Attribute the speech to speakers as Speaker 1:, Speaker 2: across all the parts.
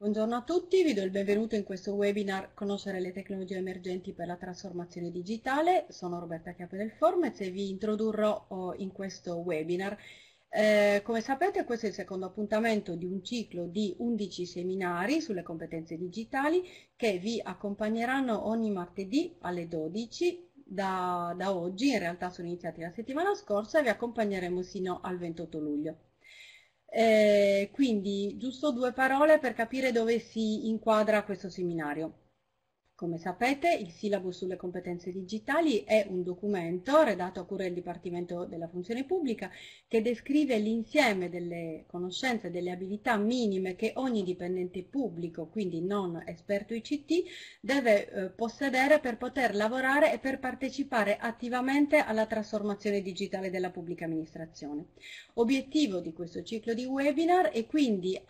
Speaker 1: Buongiorno a tutti, vi do il benvenuto in questo webinar Conoscere le tecnologie emergenti per la trasformazione digitale. Sono Roberta Chiappe del Formet e vi introdurrò oh, in questo webinar. Eh, come sapete questo è il secondo appuntamento di un ciclo di 11 seminari sulle competenze digitali che vi accompagneranno ogni martedì alle 12 da, da oggi, in realtà sono iniziati la settimana scorsa e vi accompagneremo sino al 28 luglio. Eh, quindi giusto due parole per capire dove si inquadra questo seminario. Come sapete, il Silabo sulle competenze digitali è un documento redatto a cura del Dipartimento della Funzione Pubblica che descrive l'insieme delle conoscenze e delle abilità minime che ogni dipendente pubblico, quindi non esperto ICT, deve eh, possedere per poter lavorare e per partecipare attivamente alla trasformazione digitale della pubblica amministrazione. Obiettivo di questo ciclo di webinar è quindi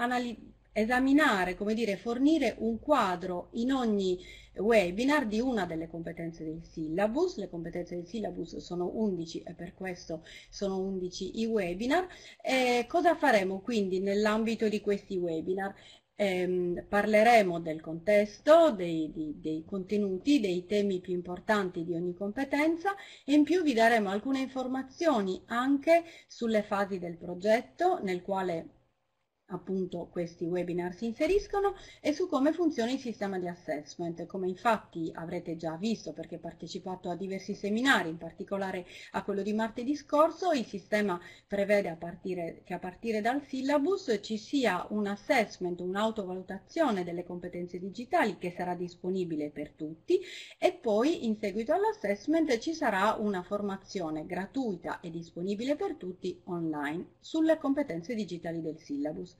Speaker 1: esaminare, come dire, fornire un quadro in ogni webinar di una delle competenze del syllabus, le competenze del syllabus sono 11 e per questo sono 11 i webinar. Eh, cosa faremo quindi nell'ambito di questi webinar? Eh, parleremo del contesto, dei, dei, dei, contenuti, dei temi più importanti di ogni competenza e in più vi daremo alcune informazioni anche sulle fasi del progetto nel quale appunto questi webinar si inseriscono e su come funziona il sistema di assessment. Come infatti avrete già visto perché partecipato a diversi seminari, in particolare a quello di martedì scorso, il sistema prevede a partire, che a partire dal syllabus ci sia un assessment, un'autovalutazione delle competenze digitali che sarà disponibile per tutti e poi in seguito all'assessment ci sarà una formazione gratuita e disponibile per tutti online sulle competenze digitali del syllabus.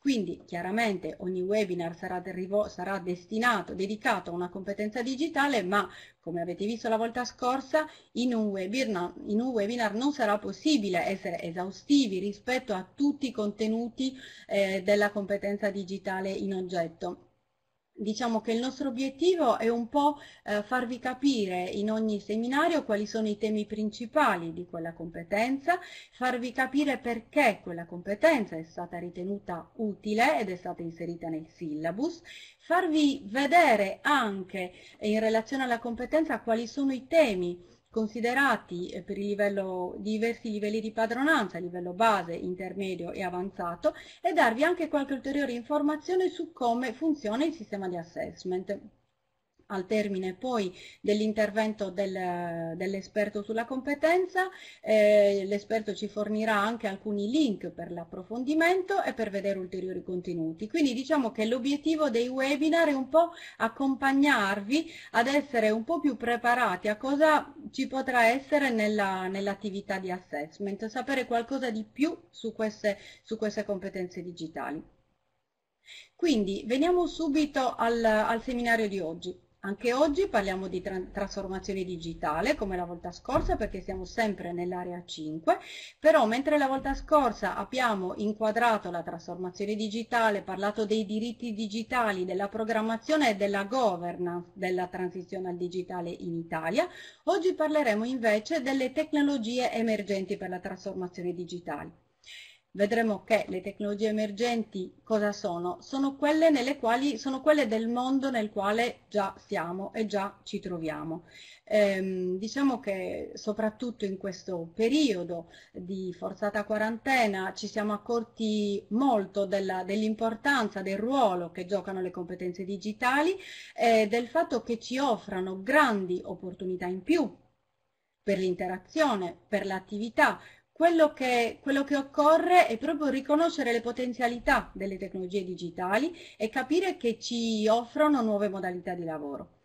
Speaker 1: Quindi chiaramente ogni webinar sarà, sarà destinato, dedicato a una competenza digitale, ma come avete visto la volta scorsa, in un, webinar, in un webinar non sarà possibile essere esaustivi rispetto a tutti i contenuti eh, della competenza digitale in oggetto diciamo che il nostro obiettivo è un po' eh, farvi capire in ogni seminario quali sono i temi principali di quella competenza, farvi capire perché quella competenza è stata ritenuta utile ed è stata inserita nel syllabus, farvi vedere anche eh, in relazione alla competenza quali sono i temi considerati eh, per livello, diversi livelli di padronanza, livello base, intermedio e avanzato, e darvi anche qualche ulteriore informazione su come funziona il sistema di assessment al termine poi dell'intervento del, dell'esperto sulla competenza, eh, l'esperto ci fornirà anche alcuni link per l'approfondimento e per vedere ulteriori contenuti. Quindi diciamo che l'obiettivo dei webinar è un po' accompagnarvi ad essere un po' più preparati a cosa ci potrà essere nell'attività nell di assessment, sapere qualcosa di più su queste, su queste competenze digitali. Quindi veniamo subito al, al seminario di oggi. Anche oggi parliamo di tra trasformazione digitale come la volta scorsa perché siamo sempre nell'area 5, però mentre la volta scorsa abbiamo inquadrato la trasformazione digitale, parlato dei diritti digitali, della programmazione e della governance della transizione al digitale in Italia, oggi parleremo invece delle tecnologie emergenti per la trasformazione digitale vedremo che le tecnologie emergenti cosa sono? Sono quelle, quali, sono quelle del mondo nel quale già siamo e già ci troviamo. Ehm, diciamo che soprattutto in questo periodo di forzata quarantena ci siamo accorti molto dell'importanza, dell del ruolo che giocano le competenze digitali e del fatto che ci offrano grandi opportunità in più per l'interazione, per l'attività, quello che, quello che, occorre è proprio riconoscere le potenzialità delle tecnologie digitali e capire che ci offrono nuove modalità di lavoro.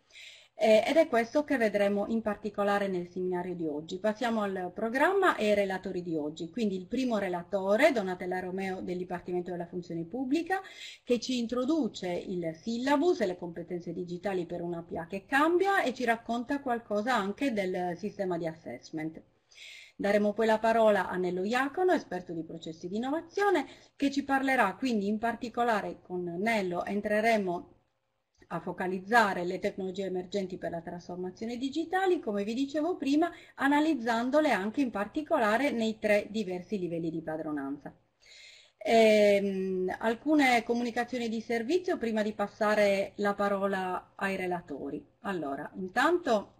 Speaker 1: Eh, ed è questo che vedremo in particolare nel seminario di oggi. Passiamo al programma e ai relatori di oggi. Quindi il primo relatore, Donatella Romeo del Dipartimento della Funzione Pubblica, che ci introduce il syllabus e le competenze digitali per una PA che cambia e ci racconta qualcosa anche del sistema di assessment. Daremo poi la parola a Nello Iacono, esperto di processi di innovazione, che ci parlerà quindi in particolare con Nello entreremo a focalizzare le tecnologie emergenti per la trasformazione digitali, come vi dicevo prima, analizzandole anche in particolare nei tre diversi livelli di padronanza. Ehm, alcune comunicazioni di servizio prima di passare la parola ai relatori. Allora, intanto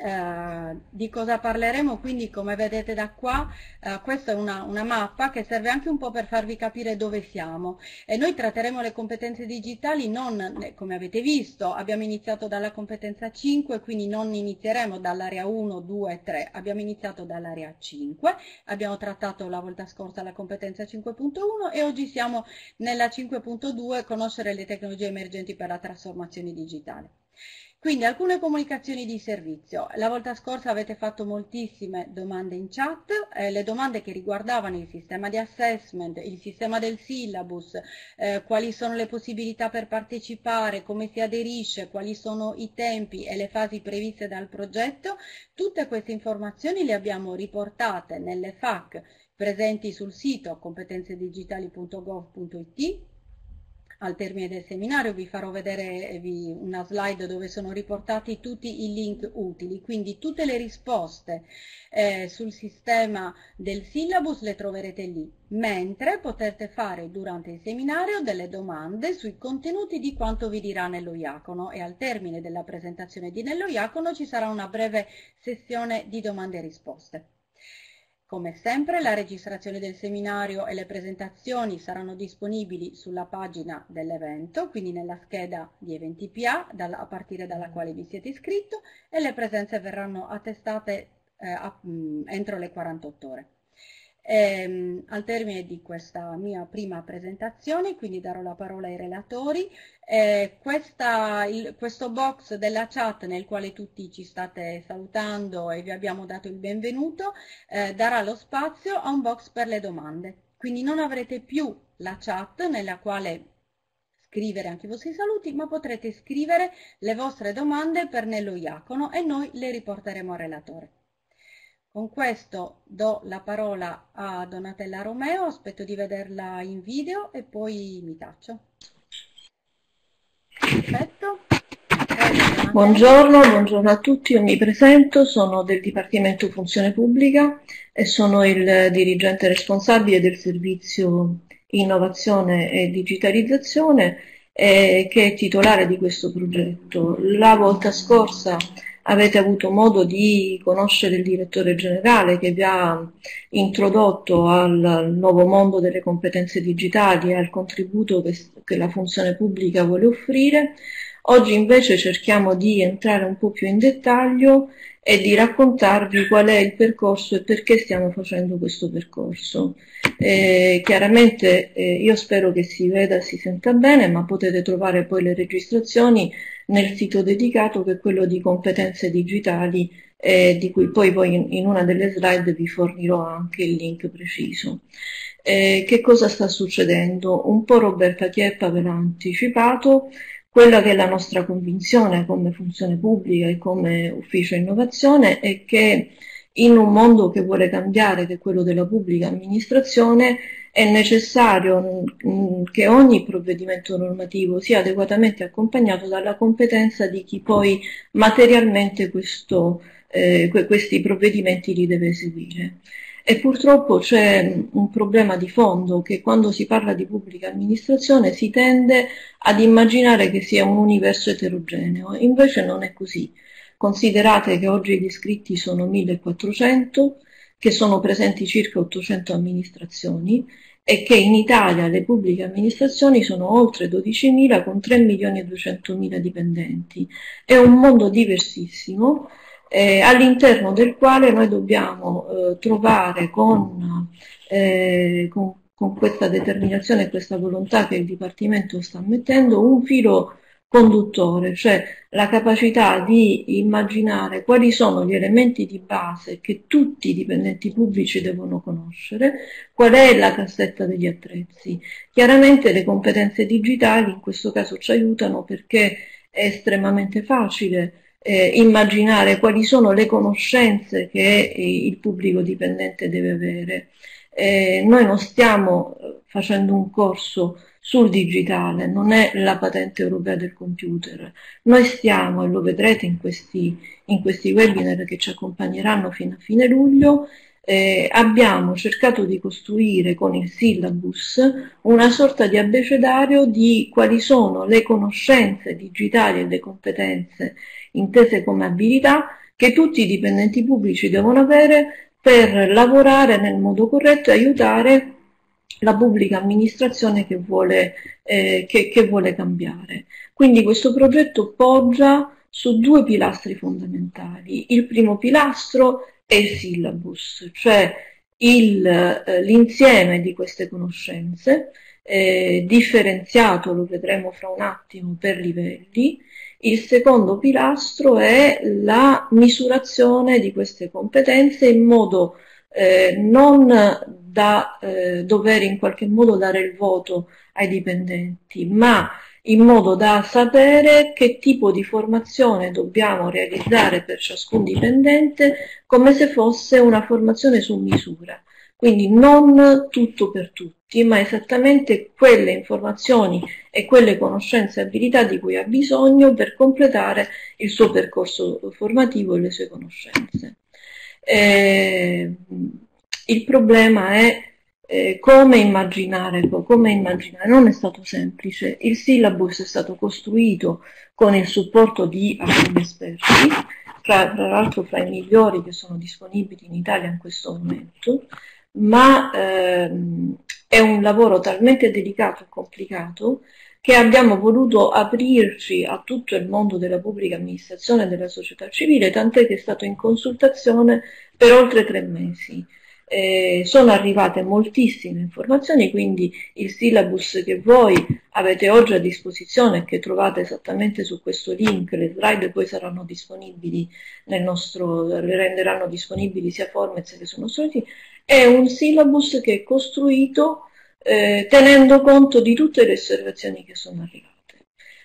Speaker 1: eh, di cosa parleremo quindi come vedete da qua eh, questa è una, una, mappa che serve anche un po' per farvi capire dove siamo e noi tratteremo le competenze digitali non eh, come avete visto abbiamo iniziato dalla competenza 5 quindi non inizieremo dall'area 1, 2, 3 abbiamo iniziato dall'area 5 abbiamo trattato la volta scorsa la competenza 5.1 e oggi siamo nella 5.2 conoscere le tecnologie emergenti per la trasformazione digitale quindi alcune comunicazioni di servizio. La volta scorsa avete fatto moltissime domande in chat, eh, le domande che riguardavano il sistema di assessment, il sistema del syllabus, eh, quali sono le possibilità per partecipare, come si aderisce, quali sono i tempi e le fasi previste dal progetto, tutte queste informazioni le abbiamo riportate nelle FAC presenti sul sito competenzedigitali.gov.it al termine del seminario vi farò vedere eh, una slide dove sono riportati tutti i link utili, quindi tutte le risposte eh, sul sistema del syllabus le troverete lì, mentre potete fare durante il seminario delle domande sui contenuti di quanto vi dirà Nello Iacono e al termine della presentazione di Nello Iacono ci sarà una breve sessione di domande e risposte. Come sempre la registrazione del seminario e le presentazioni saranno disponibili sulla pagina dell'evento, quindi nella scheda di eventi PA a partire dalla quale vi siete iscritto e le presenze verranno attestate eh, a, mh, mm, entro le 48 ore ehm, al termine di questa mia prima presentazione, quindi darò la parola ai relatori. Eh, questa, il, questo box della chat nel quale tutti ci state salutando e vi abbiamo dato il benvenuto eh, darà lo spazio a un box per le domande. Quindi non avrete più la chat nella quale scrivere anche i vostri saluti, ma potrete scrivere le vostre domande per Nello Iacono e noi le riporteremo al relatore. Con questo do la parola a Donatella Romeo, aspetto di vederla in video e poi mi taccio.
Speaker 2: Perfetto. Buongiorno, buongiorno, a tutti, io mi presento, sono del Dipartimento Funzione Pubblica e sono il dirigente responsabile del servizio Innovazione e Digitalizzazione eh, che è titolare di questo progetto. La volta scorsa avete avuto modo di conoscere il direttore generale che vi ha introdotto al nuovo mondo delle competenze digitali e al contributo che, che la funzione pubblica vuole offrire. Oggi invece cerchiamo di entrare un po' più in dettaglio e di raccontarvi qual è il percorso e perché stiamo facendo questo percorso. Eh, chiaramente eh, io spero che si veda e si senta bene, ma potete trovare poi le registrazioni nel sito dedicato che è quello di competenze digitali eh, di cui poi, poi in una delle slide vi fornirò anche il link preciso. Eh, che cosa sta succedendo? Un po' Roberta Chieppa ve l'ha anticipato, quella che è la nostra convinzione come funzione pubblica e come ufficio innovazione è che in un mondo che vuole cambiare, che è quello della pubblica amministrazione, è necessario mm, mm, che ogni provvedimento normativo sia adeguatamente accompagnato dalla competenza di chi poi materialmente questo, eh, questi provvedimenti li deve eseguire. E purtroppo c'è mm, un problema di fondo che quando si parla di pubblica amministrazione si tende ad immaginare che sia un universo eterogeneo, invece non è così. Considerate che oggi gli iscritti sono 1400, che sono presenti circa 800 amministrazioni e che in Italia le pubbliche amministrazioni sono oltre 12.000 con 3 milioni e 200.000 dipendenti. È un mondo diversissimo eh, all'interno del quale noi dobbiamo eh, trovare con, eh, con, con, questa determinazione e questa volontà che il Dipartimento sta mettendo un filo conduttore, cioè la capacità di immaginare quali sono gli elementi di base che tutti i dipendenti pubblici devono conoscere, qual è la cassetta degli attrezzi. Chiaramente le competenze digitali in questo caso ci aiutano perché è estremamente facile eh, immaginare quali sono le conoscenze che il pubblico dipendente deve avere. Eh, noi non stiamo eh, facendo un corso sul digitale, non è la patente europea del computer. Noi stiamo, e lo vedrete in questi, in questi webinar che ci accompagneranno fino a fine luglio, eh, abbiamo cercato di costruire con il syllabus una sorta di abecedario di quali sono le conoscenze digitali e le competenze intese come abilità che tutti i dipendenti pubblici devono avere per lavorare nel modo corretto e aiutare la pubblica amministrazione che vuole, eh, che, che vuole cambiare. Quindi questo progetto poggia su due pilastri fondamentali. Il primo pilastro è il syllabus, cioè eh, l'insieme eh, di queste conoscenze, eh, differenziato, lo vedremo fra un attimo, per livelli. Il secondo pilastro è la misurazione di queste competenze in modo eh, non da eh, dover in qualche modo dare il voto ai dipendenti, ma in modo da sapere che tipo di formazione dobbiamo realizzare per ciascun dipendente come se fosse una formazione su misura. Quindi non tutto per tutti, ma esattamente quelle informazioni e quelle conoscenze e abilità di cui ha bisogno per completare il suo percorso formativo e le sue conoscenze. Eh, il problema è eh, come immaginare, ecco, come immaginare, non è stato semplice. Il syllabus è stato costruito con il supporto di alcuni esperti, tra, tra l'altro fra i migliori che sono disponibili in Italia in questo momento, ma ehm, è un lavoro talmente delicato e complicato che abbiamo voluto aprirci a tutto il mondo della pubblica amministrazione e della società civile, tant'è che è stato in consultazione per oltre tre mesi. Eh, sono arrivate moltissime informazioni, quindi il syllabus che voi avete oggi a disposizione e che trovate esattamente su questo link, le slide poi saranno disponibili nel nostro, le renderanno disponibili sia Formez che sono soliti, è un syllabus che è costruito eh, tenendo conto di tutte le osservazioni che sono arrivate.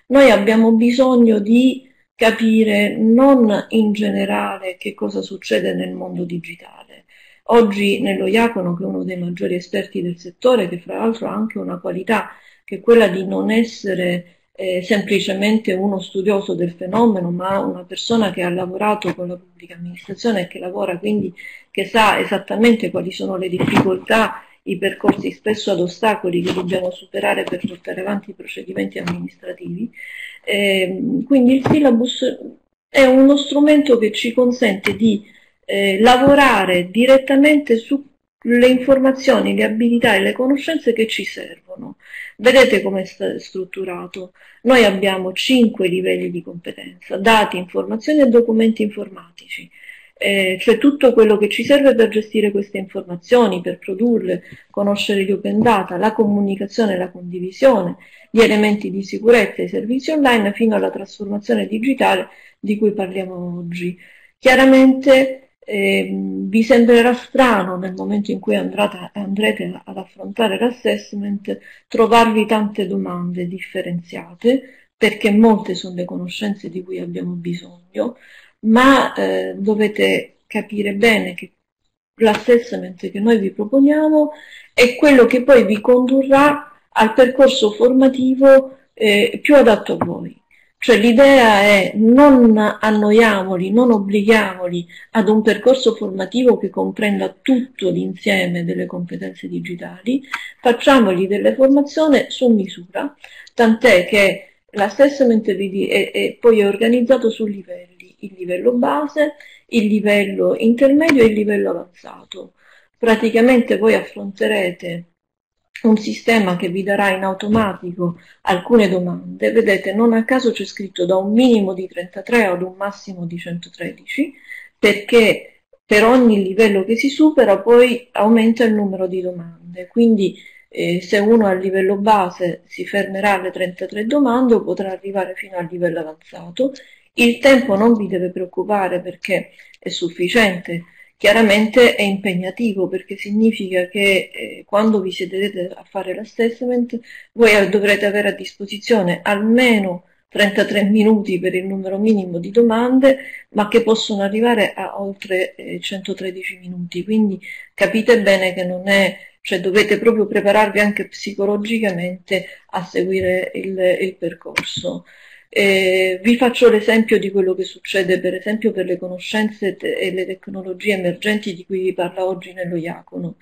Speaker 2: Noi abbiamo bisogno di capire non in generale che cosa succede nel mondo digitale. Oggi nello Iacono, che è uno dei maggiori esperti del settore, che fra l'altro ha anche una qualità che è quella di non essere eh, semplicemente uno studioso del fenomeno, ma una persona che ha lavorato con la pubblica amministrazione e che lavora quindi, che sa esattamente quali sono le difficoltà i percorsi spesso ad ostacoli che dobbiamo superare per portare avanti i procedimenti amministrativi. Eh, quindi il syllabus è uno strumento che ci consente di eh, lavorare direttamente sulle informazioni, le abilità e le conoscenze che ci servono. Vedete come è strutturato. Noi abbiamo cinque livelli di competenza, dati, informazioni e documenti informatici eh, cioè tutto quello che ci serve per gestire queste informazioni, per produrle, conoscere gli open data, la comunicazione e la condivisione, gli elementi di sicurezza e i servizi online fino alla trasformazione digitale di cui parliamo oggi. Chiaramente eh, vi sembrerà strano nel momento in cui andrete, andrete ad affrontare l'assessment trovarvi tante domande differenziate perché molte sono le conoscenze di cui abbiamo bisogno, ma eh, dovete capire bene che l'assessment che noi vi proponiamo è quello che poi vi condurrà al percorso formativo eh, più adatto a voi. Cioè l'idea è non annoiamoli, non obblighiamoli ad un percorso formativo che comprenda tutto l'insieme delle competenze digitali, facciamogli delle formazioni su misura, tant'è che l'assessment è, è poi è organizzato su livelli il livello base, il livello intermedio e il livello avanzato. Praticamente voi affronterete un sistema che vi darà in automatico alcune domande, vedete non a caso c'è scritto da un minimo di 33 ad un massimo di 113, perché per ogni livello che si supera poi aumenta il numero di domande, quindi eh, se uno al livello base si fermerà alle 33 domande potrà arrivare fino al livello avanzato il tempo non vi deve preoccupare perché è sufficiente, chiaramente è impegnativo perché significa che eh, quando vi siederete a fare l'assessment voi dovrete avere a disposizione almeno 33 minuti per il numero minimo di domande, ma che possono arrivare a oltre eh, 113 minuti. Quindi capite bene che non è, cioè dovete proprio prepararvi anche psicologicamente a seguire il, il percorso. Eh, vi faccio l'esempio di quello che succede per esempio per le conoscenze e le tecnologie emergenti di cui vi parla oggi nello Iacono.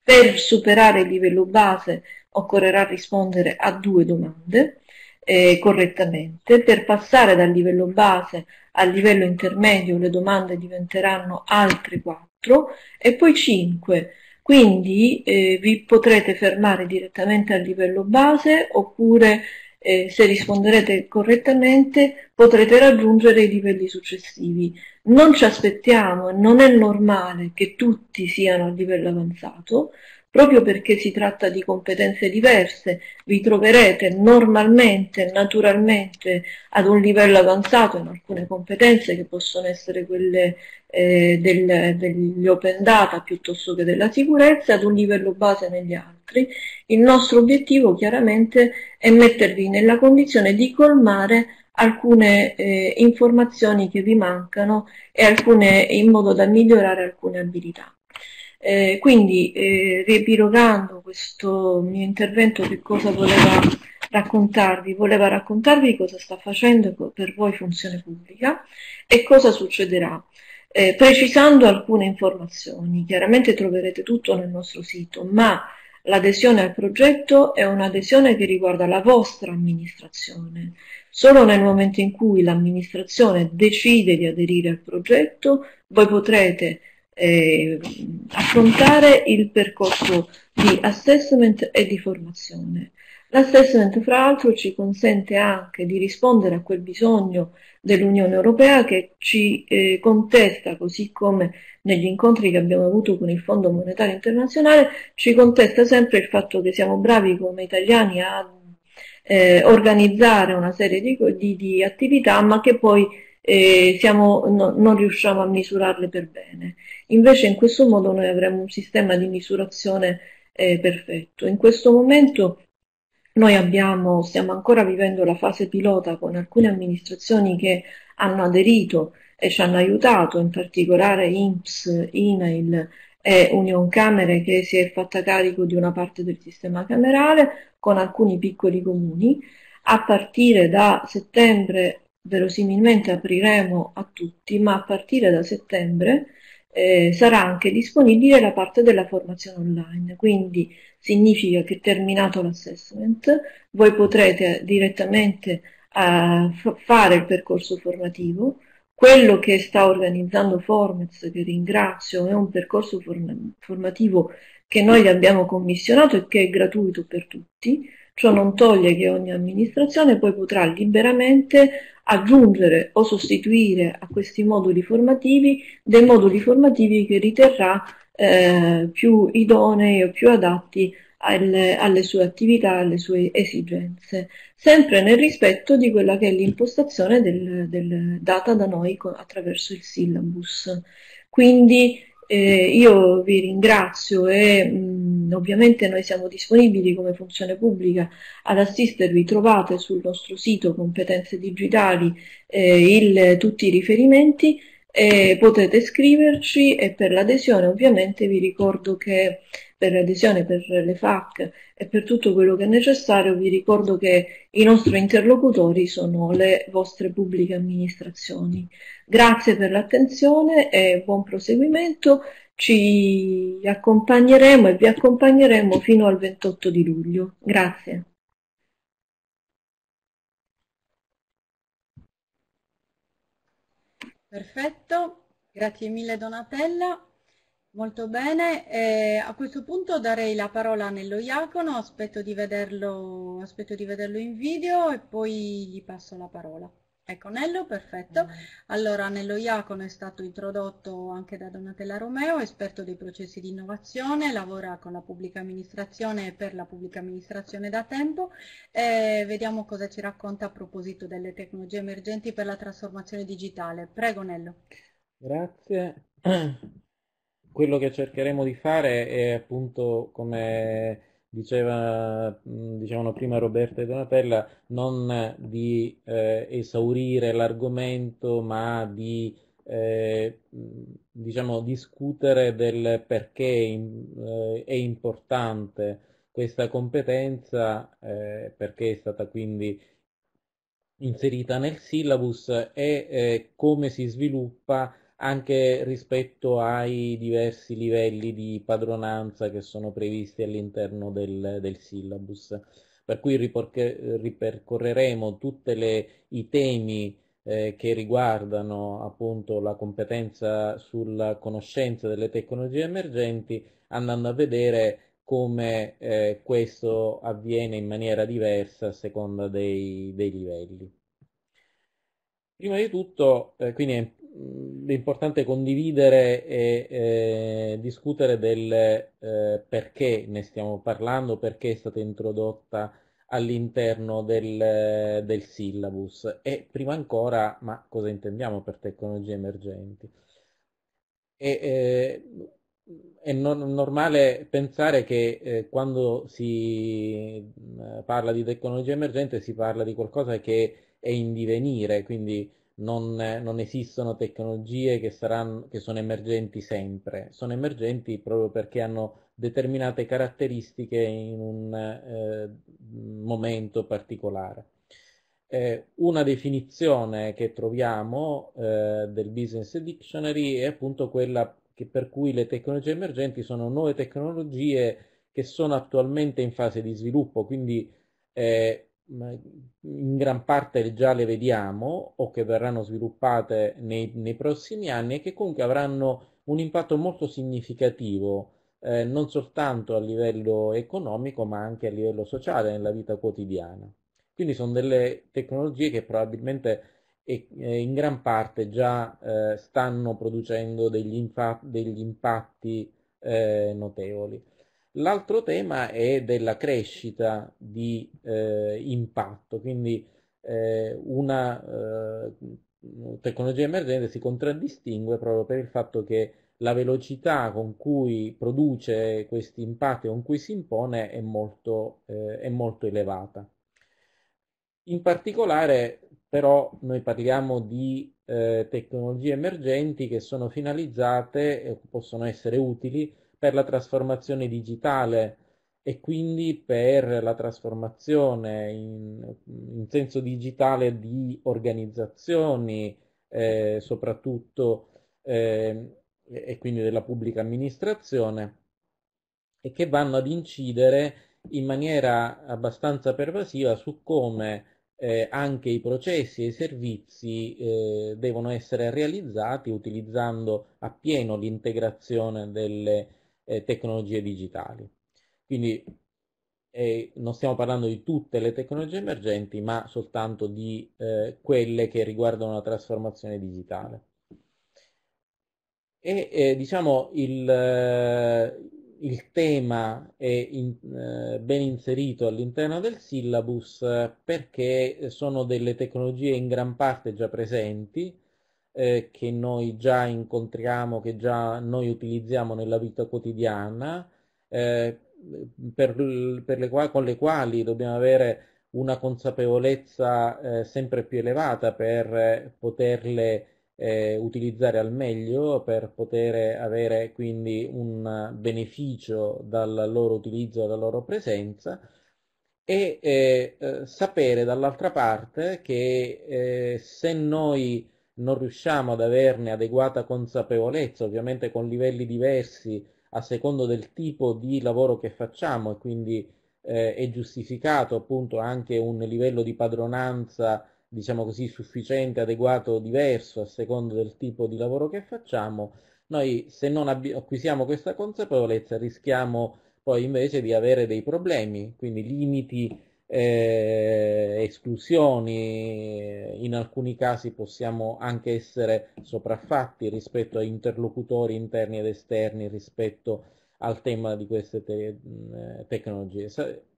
Speaker 2: Per superare il livello base occorrerà rispondere a due domande eh, correttamente. Per passare dal livello base al livello intermedio le domande diventeranno altre quattro e poi cinque. Quindi eh, vi potrete fermare direttamente al livello base oppure eh, se risponderete correttamente, potrete raggiungere i livelli successivi. Non ci aspettiamo, non è normale che tutti siano a livello avanzato, proprio perché si tratta di competenze diverse, vi troverete normalmente, naturalmente ad un livello avanzato in alcune competenze che possono essere quelle eh, del, degli open data piuttosto che della sicurezza, ad un livello base negli altri. Il nostro obiettivo chiaramente è mettervi nella condizione di colmare alcune eh, informazioni che vi mancano e alcune, in modo da migliorare alcune abilità. Eh, quindi, eh, riepilogando questo mio intervento, che cosa voleva raccontarvi? Voleva raccontarvi cosa sta facendo per voi funzione pubblica e cosa succederà. Eh, precisando alcune informazioni, chiaramente troverete tutto nel nostro sito, ma l'adesione al progetto è un'adesione che riguarda la vostra amministrazione. Solo nel momento in cui l'amministrazione decide di aderire al progetto, voi potrete eh, affrontare il percorso di assessment e di formazione. L'assessment, fra l'altro, ci consente anche di rispondere a quel bisogno dell'Unione Europea che ci eh, contesta, così come negli incontri che abbiamo avuto con il Fondo Monetario Internazionale, ci contesta sempre il fatto che siamo bravi come italiani a eh, organizzare una serie di, di, di attività, ma che poi e siamo, no, non riusciamo a misurarle per bene. Invece in questo modo noi avremo un sistema di misurazione eh, perfetto. In questo momento noi abbiamo, stiamo ancora vivendo la fase pilota con alcune amministrazioni che hanno aderito e ci hanno aiutato, in particolare INPS, INAIL e Union Camere che si è fatta carico di una parte del sistema camerale con alcuni piccoli comuni. A partire da settembre verosimilmente apriremo a tutti, ma a partire da settembre eh, sarà anche disponibile la parte della formazione online. Quindi significa che terminato l'assessment voi potrete direttamente eh, fare il percorso formativo. Quello che sta organizzando Formez, che ringrazio, è un percorso form formativo che noi gli abbiamo commissionato e che è gratuito per tutti. Ciò non toglie che ogni amministrazione poi potrà liberamente aggiungere o sostituire a questi moduli formativi dei moduli formativi che riterrà eh, più idonei o più adatti alle, alle, sue attività, alle sue esigenze, sempre nel rispetto di quella che è l'impostazione del, del data da noi attraverso il syllabus. Quindi eh, io vi ringrazio e mh, mm, ovviamente noi siamo disponibili come funzione pubblica ad assistervi, trovate sul nostro sito competenze digitali eh, il, tutti i riferimenti, eh, potete scriverci e per l'adesione ovviamente vi ricordo che per l'adesione, per le FAC e per tutto quello che è necessario, vi ricordo che i nostri interlocutori sono le vostre pubbliche amministrazioni. Grazie per l'attenzione e buon proseguimento ci accompagneremo e vi accompagneremo fino al 28 di luglio. Grazie.
Speaker 1: Perfetto, grazie mille Donatella. Molto bene, eh, a questo punto darei la parola a Nello Iacono, aspetto di, vederlo, aspetto di vederlo in video e poi gli passo la parola. Ecco, Nello, perfetto. Mm. Allora, Nello Iacono è stato introdotto anche da Donatella Romeo, esperto dei processi di innovazione, lavora con la pubblica amministrazione e per la pubblica amministrazione da tempo. E vediamo cosa ci racconta a proposito delle tecnologie emergenti per la trasformazione digitale. Prego, Nello.
Speaker 3: Grazie. Quello che cercheremo di fare è appunto, come diceva, dicevano prima Roberta e Donatella, non di eh, esaurire l'argomento, ma di eh, diciamo, discutere del perché eh, è importante questa competenza, eh, perché è stata quindi inserita nel syllabus e eh, come si sviluppa anche rispetto ai diversi livelli di padronanza che sono previsti all'interno del, del syllabus. Per cui ripercorreremo tutti i temi eh, che riguardano appunto la competenza sulla conoscenza delle tecnologie emergenti, andando a vedere come eh, questo avviene in maniera diversa a seconda dei, dei livelli. Prima di tutto, eh, quindi è importante condividere e eh, discutere del eh, perché ne stiamo parlando, perché è stata introdotta all'interno del, del, syllabus e prima ancora ma cosa intendiamo per tecnologie emergenti. E, eh, è non, normale pensare che eh, quando si eh, parla di tecnologia emergente si parla di qualcosa che è in divenire, quindi non, non esistono tecnologie che, saranno, che sono emergenti sempre, sono emergenti proprio perché hanno determinate caratteristiche in un eh, momento particolare. Eh, una definizione che troviamo eh, del Business Dictionary è appunto quella per cui le tecnologie emergenti sono nuove tecnologie che sono attualmente in fase di sviluppo, quindi eh, in gran parte già le vediamo o che verranno sviluppate nei, nei prossimi anni e che comunque avranno un impatto molto significativo eh, non soltanto a livello economico ma anche a livello sociale nella vita quotidiana. Quindi sono delle tecnologie che probabilmente e, eh, in gran parte già eh, stanno producendo degli, infa- degli impatti eh, notevoli. L'altro tema è della crescita di eh, impatto, quindi eh, una eh, tecnologia emergente si contraddistingue proprio per il fatto che la velocità con cui produce questi impatti, con cui si impone, è molto, eh, è molto elevata. In particolare però noi parliamo di eh, tecnologie emergenti che sono finalizzate e possono essere utili per la trasformazione digitale e quindi per la trasformazione in, in senso digitale di organizzazioni, eh, soprattutto eh, e quindi della pubblica amministrazione, e che vanno ad incidere in maniera abbastanza pervasiva su come eh, anche i processi e i servizi eh, devono essere realizzati utilizzando appieno l'integrazione delle eh, tecnologie digitali. Quindi eh, non stiamo parlando di tutte le tecnologie emergenti, ma soltanto di eh, quelle che riguardano la trasformazione digitale. E eh, diciamo il, eh, il tema è in, eh, ben inserito all'interno del syllabus eh, perché sono delle tecnologie in gran parte già presenti eh, che noi già incontriamo, che già noi utilizziamo nella vita quotidiana, eh, per, per le quali, con le quali dobbiamo avere una consapevolezza eh, sempre più elevata per poterle eh, utilizzare al meglio, per poter avere quindi un beneficio dal loro utilizzo, dalla loro presenza e eh, eh, sapere dall'altra parte che se noi non riusciamo ad averne adeguata consapevolezza, ovviamente con livelli diversi a secondo del tipo di lavoro che facciamo e quindi eh, è giustificato appunto anche un livello di padronanza diciamo così sufficiente, adeguato, diverso a secondo del tipo di lavoro che facciamo, noi se non acquisiamo questa consapevolezza rischiamo poi invece di avere dei problemi, quindi limiti eh, esclusioni, in alcuni casi possiamo anche essere sopraffatti rispetto a interlocutori interni ed esterni rispetto al tema di queste te- mm, tecnologie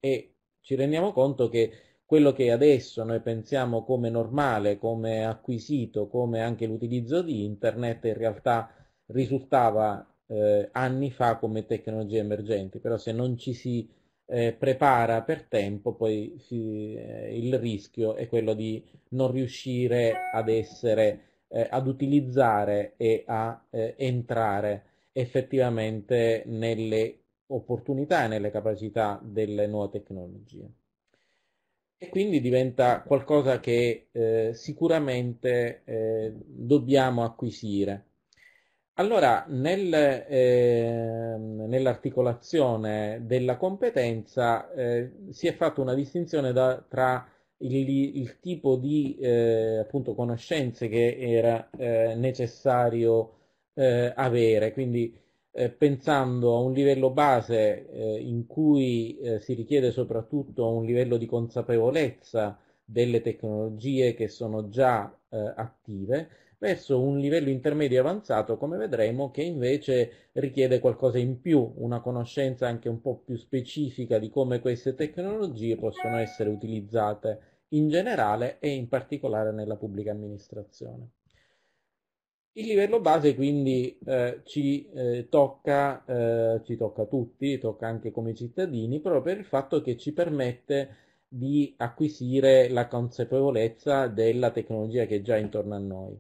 Speaker 3: e ci rendiamo conto che quello che adesso noi pensiamo come normale, come acquisito, come anche l'utilizzo di internet in realtà risultava eh, anni fa come tecnologie emergenti, però se non ci si eh, prepara per tempo, poi si, eh, il rischio è quello di non riuscire ad essere, eh, ad utilizzare e a eh, entrare effettivamente nelle opportunità e nelle capacità delle nuove tecnologie. E quindi diventa qualcosa che eh, sicuramente eh, dobbiamo acquisire. Allora, nel, eh, nell'articolazione della competenza eh, si è fatta una distinzione da, tra il, il, tipo di eh, appunto, conoscenze che era eh, necessario eh, avere, quindi eh, pensando a un livello base in cui si richiede soprattutto un livello di consapevolezza delle tecnologie che sono già attive, verso un livello intermedio avanzato, come vedremo, che invece richiede qualcosa in più, una conoscenza anche un po' più specifica di come queste tecnologie possono essere utilizzate in generale e in particolare nella pubblica amministrazione. Il livello base quindi eh, ci, eh, tocca, eh, ci tocca tutti, tocca anche come cittadini, proprio per il fatto che ci permette di acquisire la consapevolezza della tecnologia che è già intorno a noi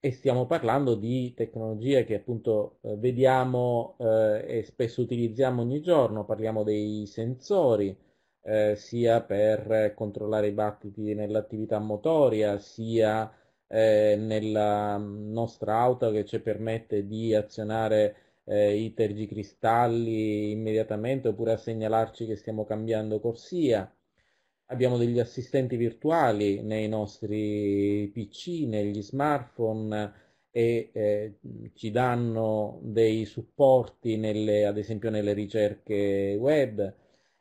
Speaker 3: e stiamo parlando di tecnologie che appunto eh, vediamo eh, e spesso utilizziamo ogni giorno, parliamo dei sensori, eh, sia per controllare i battiti nell'attività motoria, sia eh, nella mm, nostra auto che ci permette di azionare eh, i tergicristalli immediatamente oppure a segnalarci che stiamo cambiando corsia. Abbiamo degli assistenti virtuali nei nostri PC, negli smartphone e eh, ci danno dei supporti nelle, ad esempio nelle ricerche web.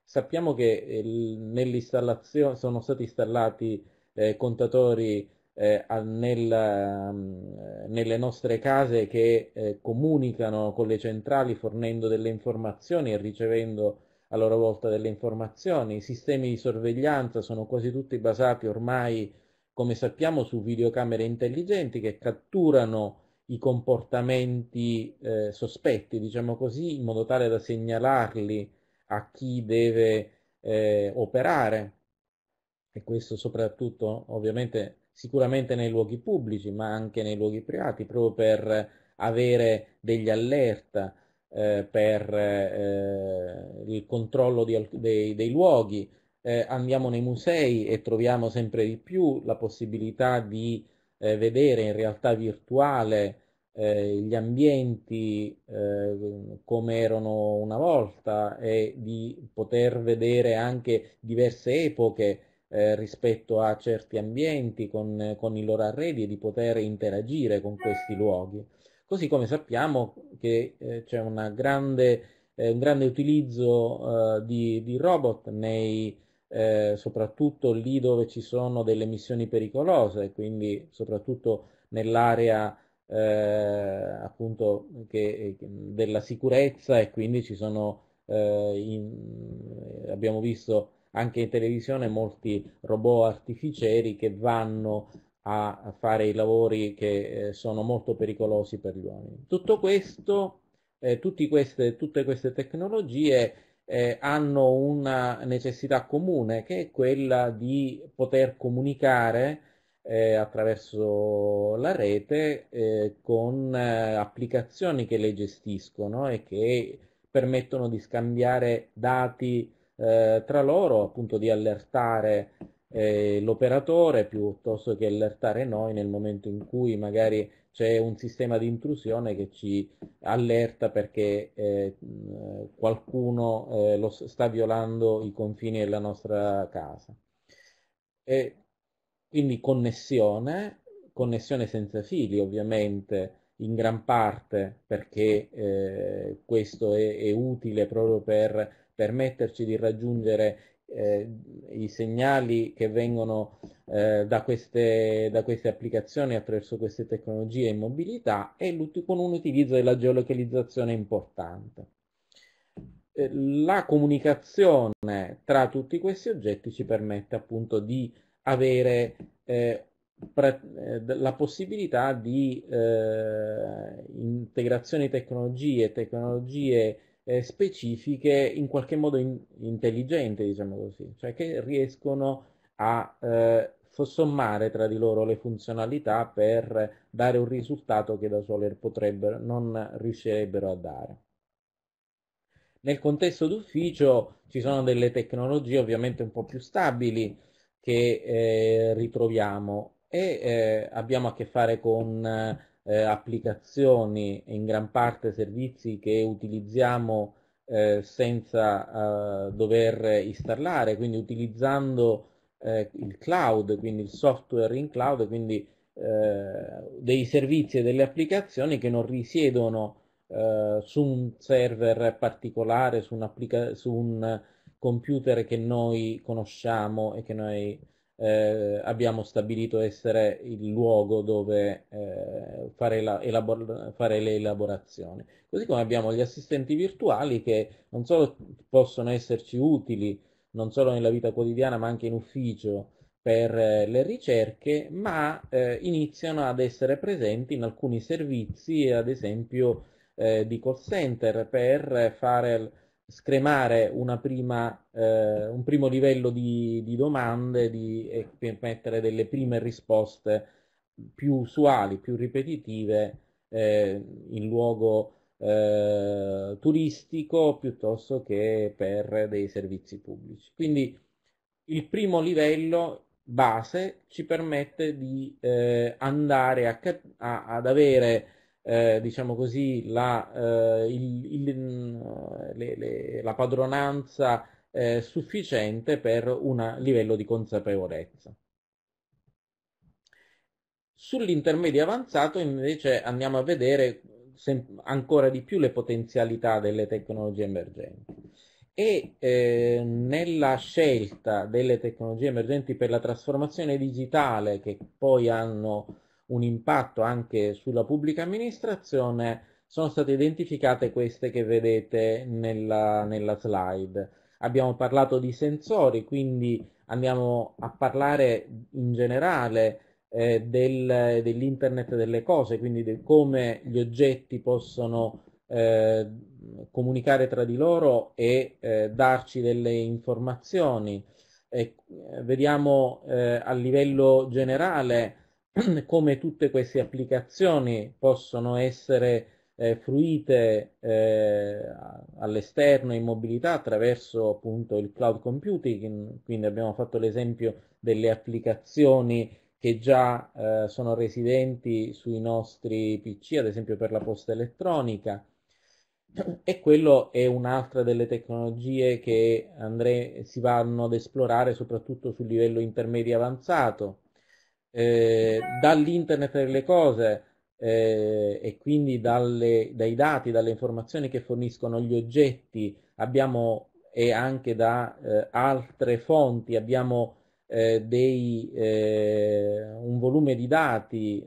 Speaker 3: Sappiamo che eh, nell'installazione sono stati installati eh, contatori eh, nella, mm, nelle nostre case che eh, comunicano con le centrali fornendo delle informazioni e ricevendo a loro volta delle informazioni. I sistemi di sorveglianza sono quasi tutti basati ormai, come sappiamo, su videocamere intelligenti che catturano i comportamenti eh, sospetti, diciamo così, in modo tale da segnalarli a chi deve eh, operare. E questo soprattutto, ovviamente, sicuramente nei luoghi pubblici, ma anche nei luoghi privati, proprio per avere degli allerta, eh, per eh, il controllo di, dei, dei, luoghi, eh, andiamo nei musei e troviamo sempre di più la possibilità di eh, vedere in realtà virtuale eh, gli ambienti eh, come erano una volta e di poter vedere anche diverse epoche rispetto a certi ambienti con, con i loro arredi e di poter interagire con questi luoghi. Così come sappiamo che eh, c'è grande, eh, un grande utilizzo eh, di, di, robot nei, eh, soprattutto lì dove ci sono delle missioni pericolose, quindi soprattutto nell'area eh, appunto che, della sicurezza e quindi ci sono, in, abbiamo visto anche in televisione molti robot artificieri che vanno a fare i lavori che eh, sono molto pericolosi per gli uomini. Tutto questo, eh, queste, tutte queste tecnologie eh, hanno una necessità comune che è quella di poter comunicare eh, attraverso la rete eh, con eh, applicazioni che le gestiscono e che permettono di scambiare dati tra loro, appunto di allertare eh, l'operatore piuttosto che allertare noi nel momento in cui magari c'è un sistema di intrusione che ci allerta perché eh, qualcuno eh, lo sta violando i confini della nostra casa. E quindi connessione, connessione senza fili ovviamente in gran parte perché eh, questo è, è, utile proprio per permetterci di raggiungere eh, i segnali che vengono eh, da, queste, da, queste, applicazioni attraverso queste tecnologie in mobilità e con un utilizzo della geolocalizzazione importante. Eh, la comunicazione tra tutti questi oggetti ci permette appunto di avere eh, pre- eh, la possibilità di integrazione di tecnologie, tecnologie eh, specifiche in qualche modo in, intelligenti, diciamo così, cioè che riescono a eh, sommare tra di loro le funzionalità per dare un risultato che da sole potrebbero, non riuscirebbero a dare. Nel contesto d'ufficio ci sono delle tecnologie ovviamente un po' più stabili che eh, ritroviamo e eh, abbiamo a che fare con eh, applicazioni e in gran parte servizi che utilizziamo eh, senza eh, dover installare, quindi utilizzando eh, il cloud, quindi il software in cloud, quindi eh, dei servizi e delle applicazioni che non risiedono eh, su un server particolare, su un, su un computer che noi conosciamo e che noi eh, abbiamo stabilito essere il luogo dove eh, fare, la, elabor- fare, le elaborazioni. Così come abbiamo gli assistenti virtuali che non solo possono esserci utili, non solo nella vita quotidiana ma anche in ufficio per eh, le ricerche, ma eh, iniziano ad essere presenti in alcuni servizi, ad esempio eh, di call center, per fare scremare prima, eh, un primo livello di, di domande di, e mettere delle prime risposte più usuali, più ripetitive eh, in luogo eh, turistico piuttosto che per dei servizi pubblici. Quindi il primo livello base ci permette di eh, andare a, a, ad avere eh, diciamo così, la, eh, il, il, mm, le, le, la padronanza eh, sufficiente per un livello di consapevolezza. Sull'intermedio avanzato invece andiamo a vedere sem- ancora di più le potenzialità delle tecnologie emergenti e eh, nella scelta delle tecnologie emergenti per la trasformazione digitale che poi hanno un impatto anche sulla pubblica amministrazione, sono state identificate queste che vedete nella, nella slide. Abbiamo parlato di sensori, quindi andiamo a parlare in generale eh, del, dell'internet delle cose, quindi di come gli oggetti possono eh, comunicare tra di loro e eh, darci delle informazioni. E, eh, vediamo eh, a livello generale come tutte queste applicazioni possono essere eh, fruite eh, all'esterno in mobilità attraverso appunto il cloud computing, quindi abbiamo fatto l'esempio delle applicazioni che già eh, sono residenti sui nostri PC, ad esempio per la posta elettronica, e quello è un'altra delle tecnologie che andre- si vanno ad esplorare soprattutto sul livello intermedio avanzato, eh, dall'internet delle cose eh, e quindi dalle, dai dati, dalle informazioni che forniscono gli oggetti abbiamo, e anche da eh, altre fonti abbiamo eh, dei, eh, un volume di dati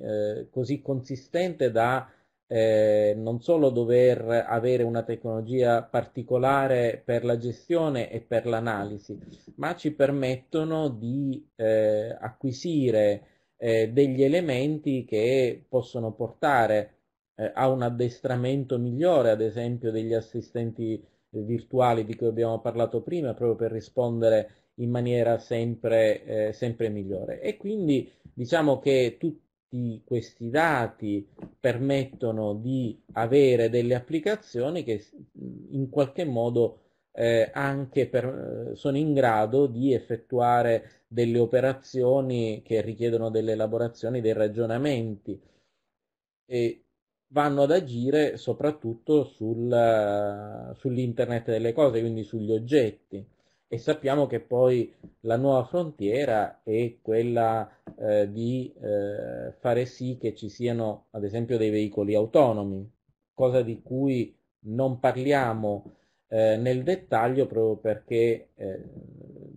Speaker 3: così consistente da eh, non solo dover avere una tecnologia particolare per la gestione e per l'analisi, ma ci permettono di eh, acquisire eh, degli elementi che possono portare eh, a un addestramento migliore, ad esempio degli assistenti virtuali di cui abbiamo parlato prima, proprio per rispondere in maniera sempre, eh, sempre migliore. E quindi diciamo che tutto questi, questi dati permettono di avere delle applicazioni che in qualche modo eh, anche per, eh, sono in grado di effettuare delle operazioni che richiedono delle elaborazioni, dei ragionamenti e vanno ad agire soprattutll'internet eh, sull'internet delle cose, quindi sugli oggetti e sappiamo che poi la nuova frontiera è quella eh, di eh, fare sì che ci siano ad esempio dei veicoli autonomi, cosa di cui non parliamo eh, nel dettaglio proprio perché eh,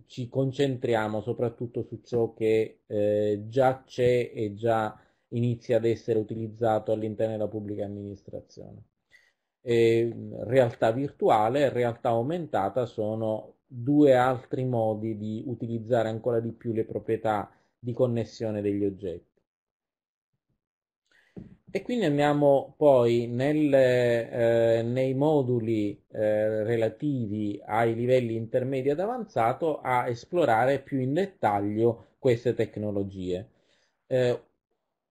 Speaker 3: ci concentriamo soprattutto su ciò che eh, già c'è e già inizia ad essere utilizzato all'interno della pubblica amministrazione. E realtà virtuale e realtà aumentata sono due altri modi di utilizzare ancora di più le proprietà di connessione degli oggetti. E quindi andiamo poi nel, eh, nei moduli eh, relativi ai livelli intermedi ad avanzato a esplorare più in dettaglio queste tecnologie. Eh,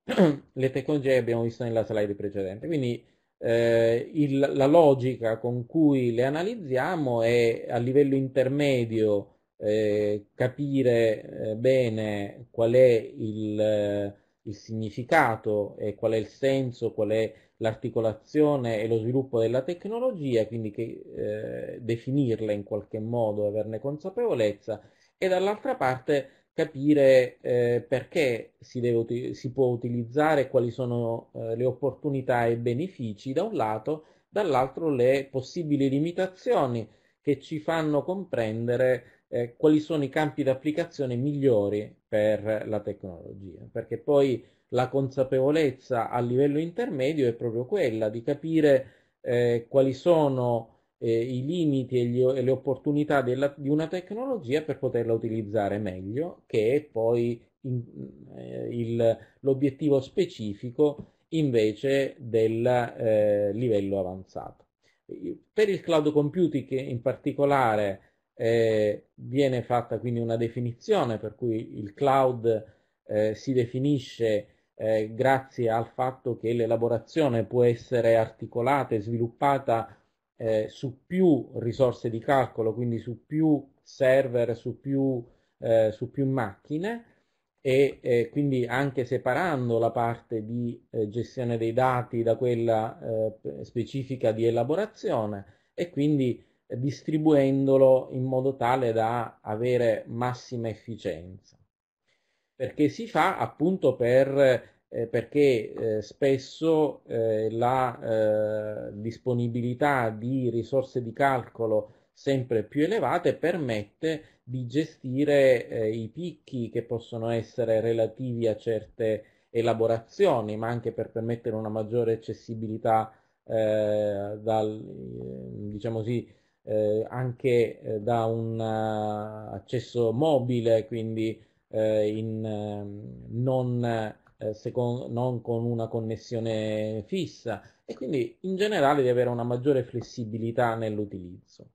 Speaker 3: le tecnologie che abbiamo visto nella slide precedente. Quindi eh, il, la logica con cui le analizziamo è a livello intermedio eh, capire eh, bene qual è il, eh, il, significato e qual è il senso, qual è l'articolazione e lo sviluppo della tecnologia, quindi che, eh, definirla in qualche modo, averne consapevolezza, e dall'altra parte capire eh, perché si, deve, si, può utilizzare, quali sono eh, le opportunità e i benefici da un lato, dall'altro le possibili limitazioni che ci fanno comprendere eh, quali sono i campi di applicazione migliori per la tecnologia, perché poi la consapevolezza a livello intermedio è proprio quella di capire eh, quali sono eh, i limiti e, gli, e le opportunità della, di una tecnologia per poterla utilizzare meglio, che è poi in, eh, il, l'obiettivo specifico invece del eh, livello avanzato. Per il cloud computing in particolare eh, viene fatta quindi una definizione per cui il cloud eh, si definisce eh, grazie al fatto che l'elaborazione può essere articolata e sviluppata eh, su più risorse di calcolo, quindi su più server, su più, eh, su più macchine e eh, quindi anche separando la parte di eh, gestione dei dati da quella eh, specifica di elaborazione e quindi distribuendolo in modo tale da avere massima efficienza perché si fa appunto per eh, perché eh, spesso eh, la eh, disponibilità di risorse di calcolo sempre più elevate permette di gestire eh, i picchi che possono essere relativi a certe elaborazioni, ma anche per permettere una maggiore accessibilità dal, diciamo così, eh, anche eh, da un uh, accesso mobile, quindi eh, in, ehm, non eh, secondo, non con una connessione fissa e quindi in generale di avere una maggiore flessibilità nell'utilizzo.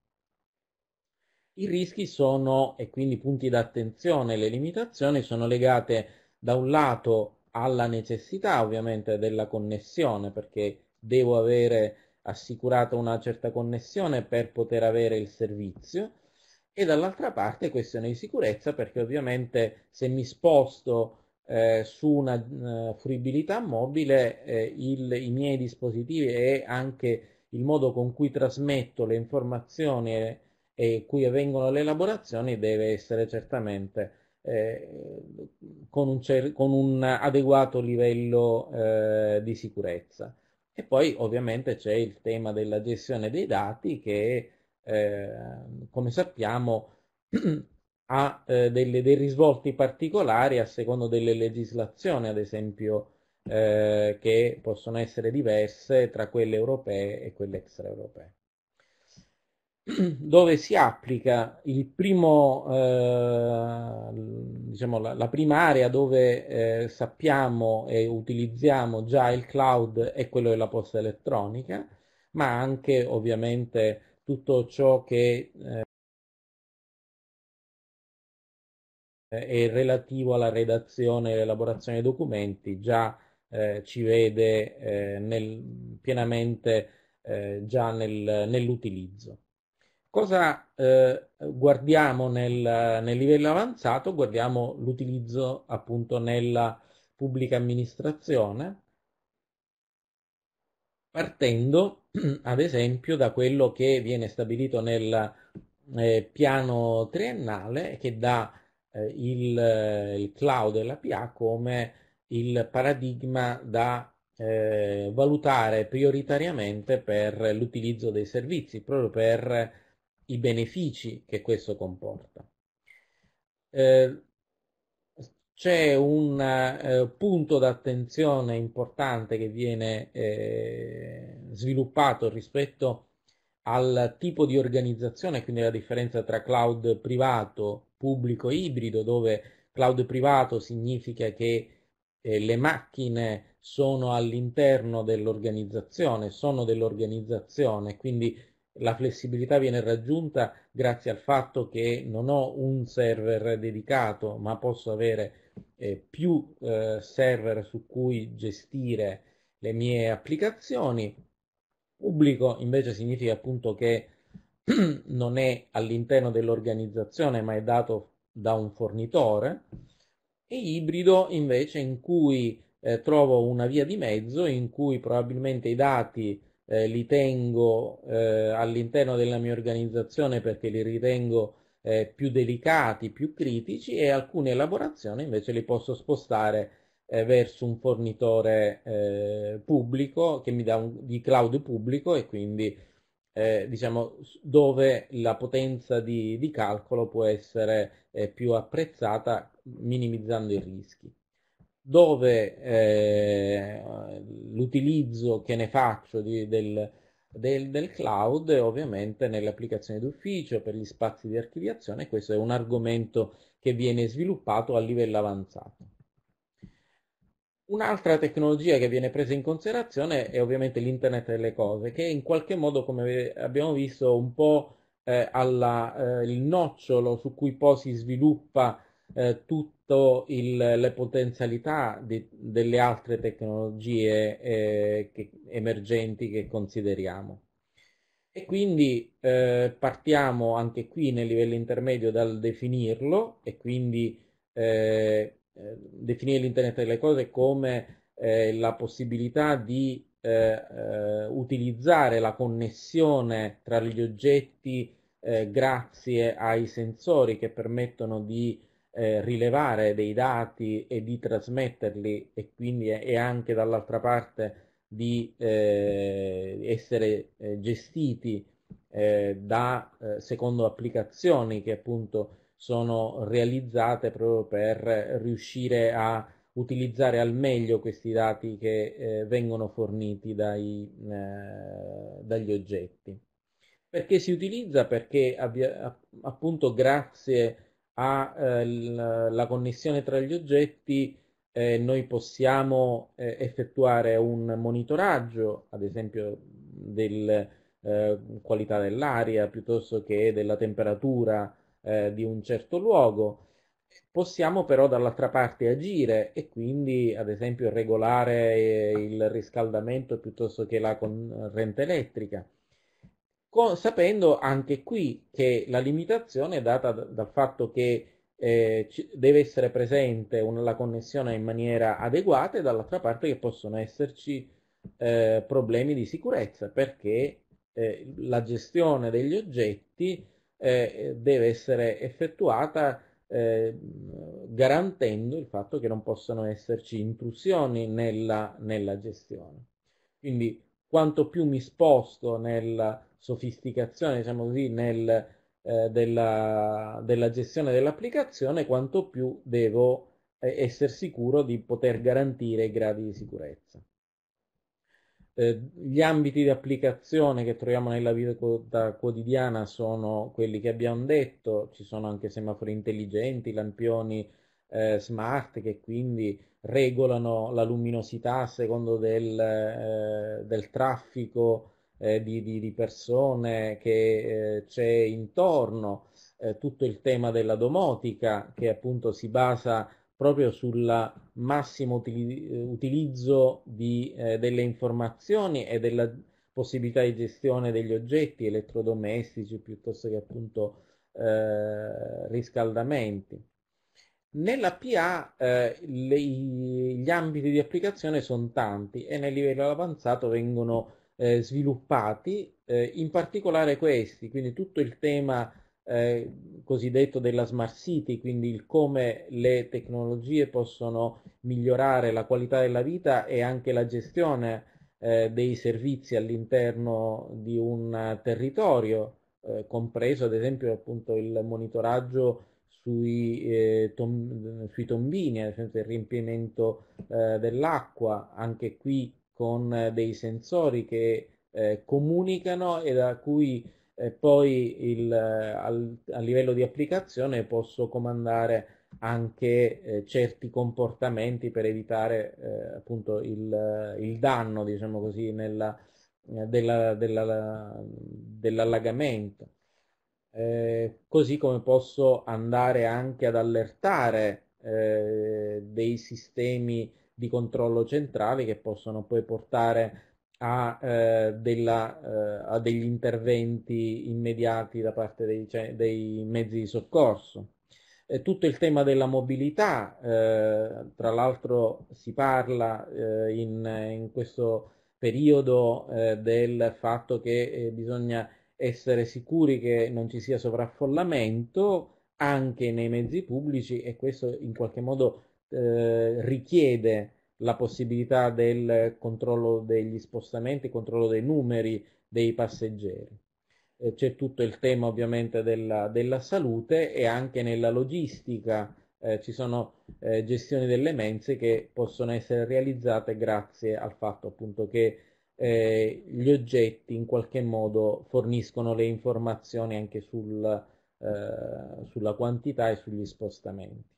Speaker 3: I rischi sono, e quindi i punti d'attenzione, le limitazioni sono legate da un lato alla necessità ovviamente della connessione perché devo avere assicurata una certa connessione per poter avere il servizio e dall'altra parte questione di sicurezza perché ovviamente se mi sposto eh, su una uh, fruibilità mobile eh, il, i miei dispositivi e anche il modo con cui trasmetto le informazioni e, e cui avvengono le elaborazioni deve essere certamente eh, con, un cer con, un adeguato livello eh, di sicurezza. E poi ovviamente c'è il tema della gestione dei dati che, eh, come sappiamo, ha eh, delle, dei risvolti particolari a secondo delle legislazioni, ad esempio, eh, che possono essere diverse tra quelle europee e quelle extraeuropee. Dove si applica primo, eh, diciamo, la, la, prima area dove eh, sappiamo e utilizziamo già il cloud è quello della posta elettronica, ma anche ovviamente tutto ciò che eh, Eh, e relativo alla redazione e elaborazione dei documenti già eh, ci vede eh, nel, pienamente eh, già nel, nell'utilizzo. Cosa eh, guardiamo nel, nel, livello avanzato? Guardiamo l'utilizzo appunto nella pubblica amministrazione partendo ad esempio da quello che viene stabilito nel eh, piano triennale che dà eh, il, eh, il, cloud e l'APA come il paradigma da eh, valutare prioritariamente per l'utilizzo dei servizi, proprio per i benefici che questo comporta. Eh, c'è un eh, punto d'attenzione importante che viene eh, sviluppato rispetto al tipo di organizzazione, quindi la differenza tra cloud privato pubblico ibrido, dove cloud privato significa che eh, le macchine sono all'interno dell'organizzazione, sono dell'organizzazione, quindi la flessibilità viene raggiunta grazie al fatto che non ho un server dedicato, ma posso avere eh, più eh, server su cui gestire le mie applicazioni. Pubblico invece significa appunto che non è all'interno dell'organizzazione ma è dato da un fornitore, e ibrido invece in cui eh, trovo una via di mezzo in cui probabilmente i dati eh, li tengo eh, all'interno della mia organizzazione perché li ritengo eh, più delicati, più critici e alcune elaborazioni invece li posso spostare eh, verso un fornitore eh, pubblico che mi dà un, di cloud pubblico e quindi eh, diciamo, dove la potenza di, di calcolo può essere eh, più apprezzata minimizzando i rischi dove eh, l'utilizzo che ne faccio di, del, del, del, cloud è ovviamente nelle applicazioni d'ufficio, per gli spazi di archiviazione, questo è un argomento che viene sviluppato a livello avanzato. Un'altra tecnologia che viene presa in considerazione è ovviamente l'internet delle cose, che in qualche modo, come abbiamo visto, un po' eh, alla, eh, il nocciolo su cui poi si sviluppa eh, tutte le potenzialità di, delle altre tecnologie eh, che, emergenti che consideriamo. E quindi eh, partiamo anche qui nel livello intermedio dal definirlo e quindi eh, eh, definire l'internet delle cose come eh, la possibilità di eh, eh, utilizzare la connessione tra gli oggetti grazie ai sensori che permettono di rilevare dei dati e di trasmetterli e quindi e anche dall'altra parte di eh, essere eh, gestiti eh, da, secondo applicazioni che appunto sono realizzate proprio per riuscire a utilizzare al meglio questi dati che eh, vengono forniti dai, eh, dagli oggetti. Perché si utilizza? Perché abbia, appunto grazie alla eh, connessione tra gli oggetti eh, noi possiamo eh, effettuare un monitoraggio, ad esempio del eh, qualità dell'aria piuttosto che della temperatura eh, di un certo luogo. Possiamo però dall'altra parte agire e quindi ad esempio regolare eh, il riscaldamento piuttosto che la corrente elettrica, con, sapendo anche qui che la limitazione è data dal fatto che eh, deve essere presente una, la connessione in maniera adeguata e dall'altra parte che possono esserci eh, problemi di sicurezza perché eh, la gestione degli oggetti eh, deve essere effettuata eh, garantendo il fatto che non possano esserci intrusioni nella, nella gestione. Quindi quanto più mi sposto nella sofisticazione, diciamo così, nel, eh, della, della, gestione dell'applicazione, quanto più devo eh, essere sicuro di poter garantire i gradi di sicurezza. Eh, gli ambiti di applicazione che troviamo nella vita quotidiana sono quelli che abbiamo detto, ci sono anche semafori intelligenti, lampioni eh, smart che quindi regolano la luminosità a secondo del, eh, del traffico eh, di, di, di, persone che eh, c'è intorno, tutto il tema della domotica che appunto si basa proprio sul massimo uti- utilizzo di, eh, delle informazioni e della possibilità di gestione degli oggetti elettrodomestici piuttosto che appunto eh, riscaldamenti. Nella PA eh, le, gli ambiti di applicazione sono tanti e nel livello avanzato vengono eh, sviluppati, eh, in particolare questi, quindi tutto il tema eh, cosiddetto della smart city, quindi il come le tecnologie possono migliorare la qualità della vita e anche la gestione eh, dei servizi all'interno di un territorio, eh, compreso ad esempio appunto il monitoraggio sui, eh, tom- sui tombini, ad esempio il riempimento eh, dell'acqua, anche qui con eh, dei sensori che comunicano e da cui e poi il, al, a livello di applicazione posso comandare anche eh, certi comportamenti per evitare eh, appunto il, il, danno diciamo così nella, eh, della, della, dell'allagamento eh, così come posso andare anche ad allertare eh, dei sistemi di controllo centrali che possono poi portare a, eh, della, eh, a, degli interventi immediati da parte dei, cioè, dei mezzi di soccorso. E eh, tutto il tema della mobilità, eh, tra l'altro si parla eh, in, in, questo periodo eh, del fatto che bisogna essere sicuri che non ci sia sovraffollamento anche nei mezzi pubblici e questo in qualche modo richiede la possibilità del controllo degli spostamenti, controllo dei numeri dei passeggeri. Eh, c'è tutto il tema ovviamente della, della salute e anche nella logistica eh, ci sono eh, gestioni delle mense che possono essere realizzate grazie al fatto appunto che eh, gli oggetti in qualche modo forniscono le informazioni anche sul, eh, sulla quantità e sugli spostamenti.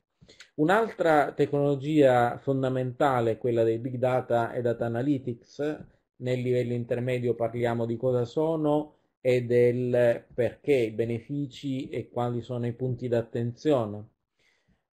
Speaker 3: Un'altra tecnologia fondamentale, è quella dei big data e data analytics, nel livello intermedio parliamo di cosa sono e del perché, i benefici e quali sono i punti d'attenzione.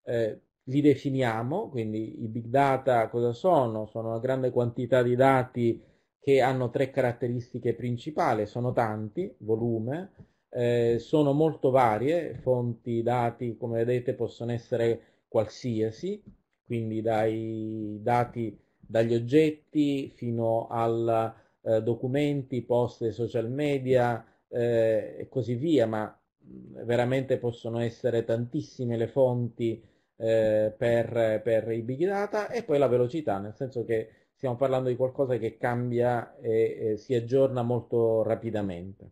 Speaker 3: Eh, li definiamo, quindi i big data cosa sono? Sono una grande quantità di dati che hanno tre caratteristiche principali, sono tanti, volume, eh, sono molto varie, fonti dati come vedete possono essere qualsiasi, quindi dai dati dagli oggetti fino a eh, documenti, post social media eh, e così via, ma mm, veramente possono essere tantissime le fonti eh, per, per, i big data e poi la velocità, nel senso che stiamo parlando di qualcosa che cambia e, e si aggiorna molto rapidamente.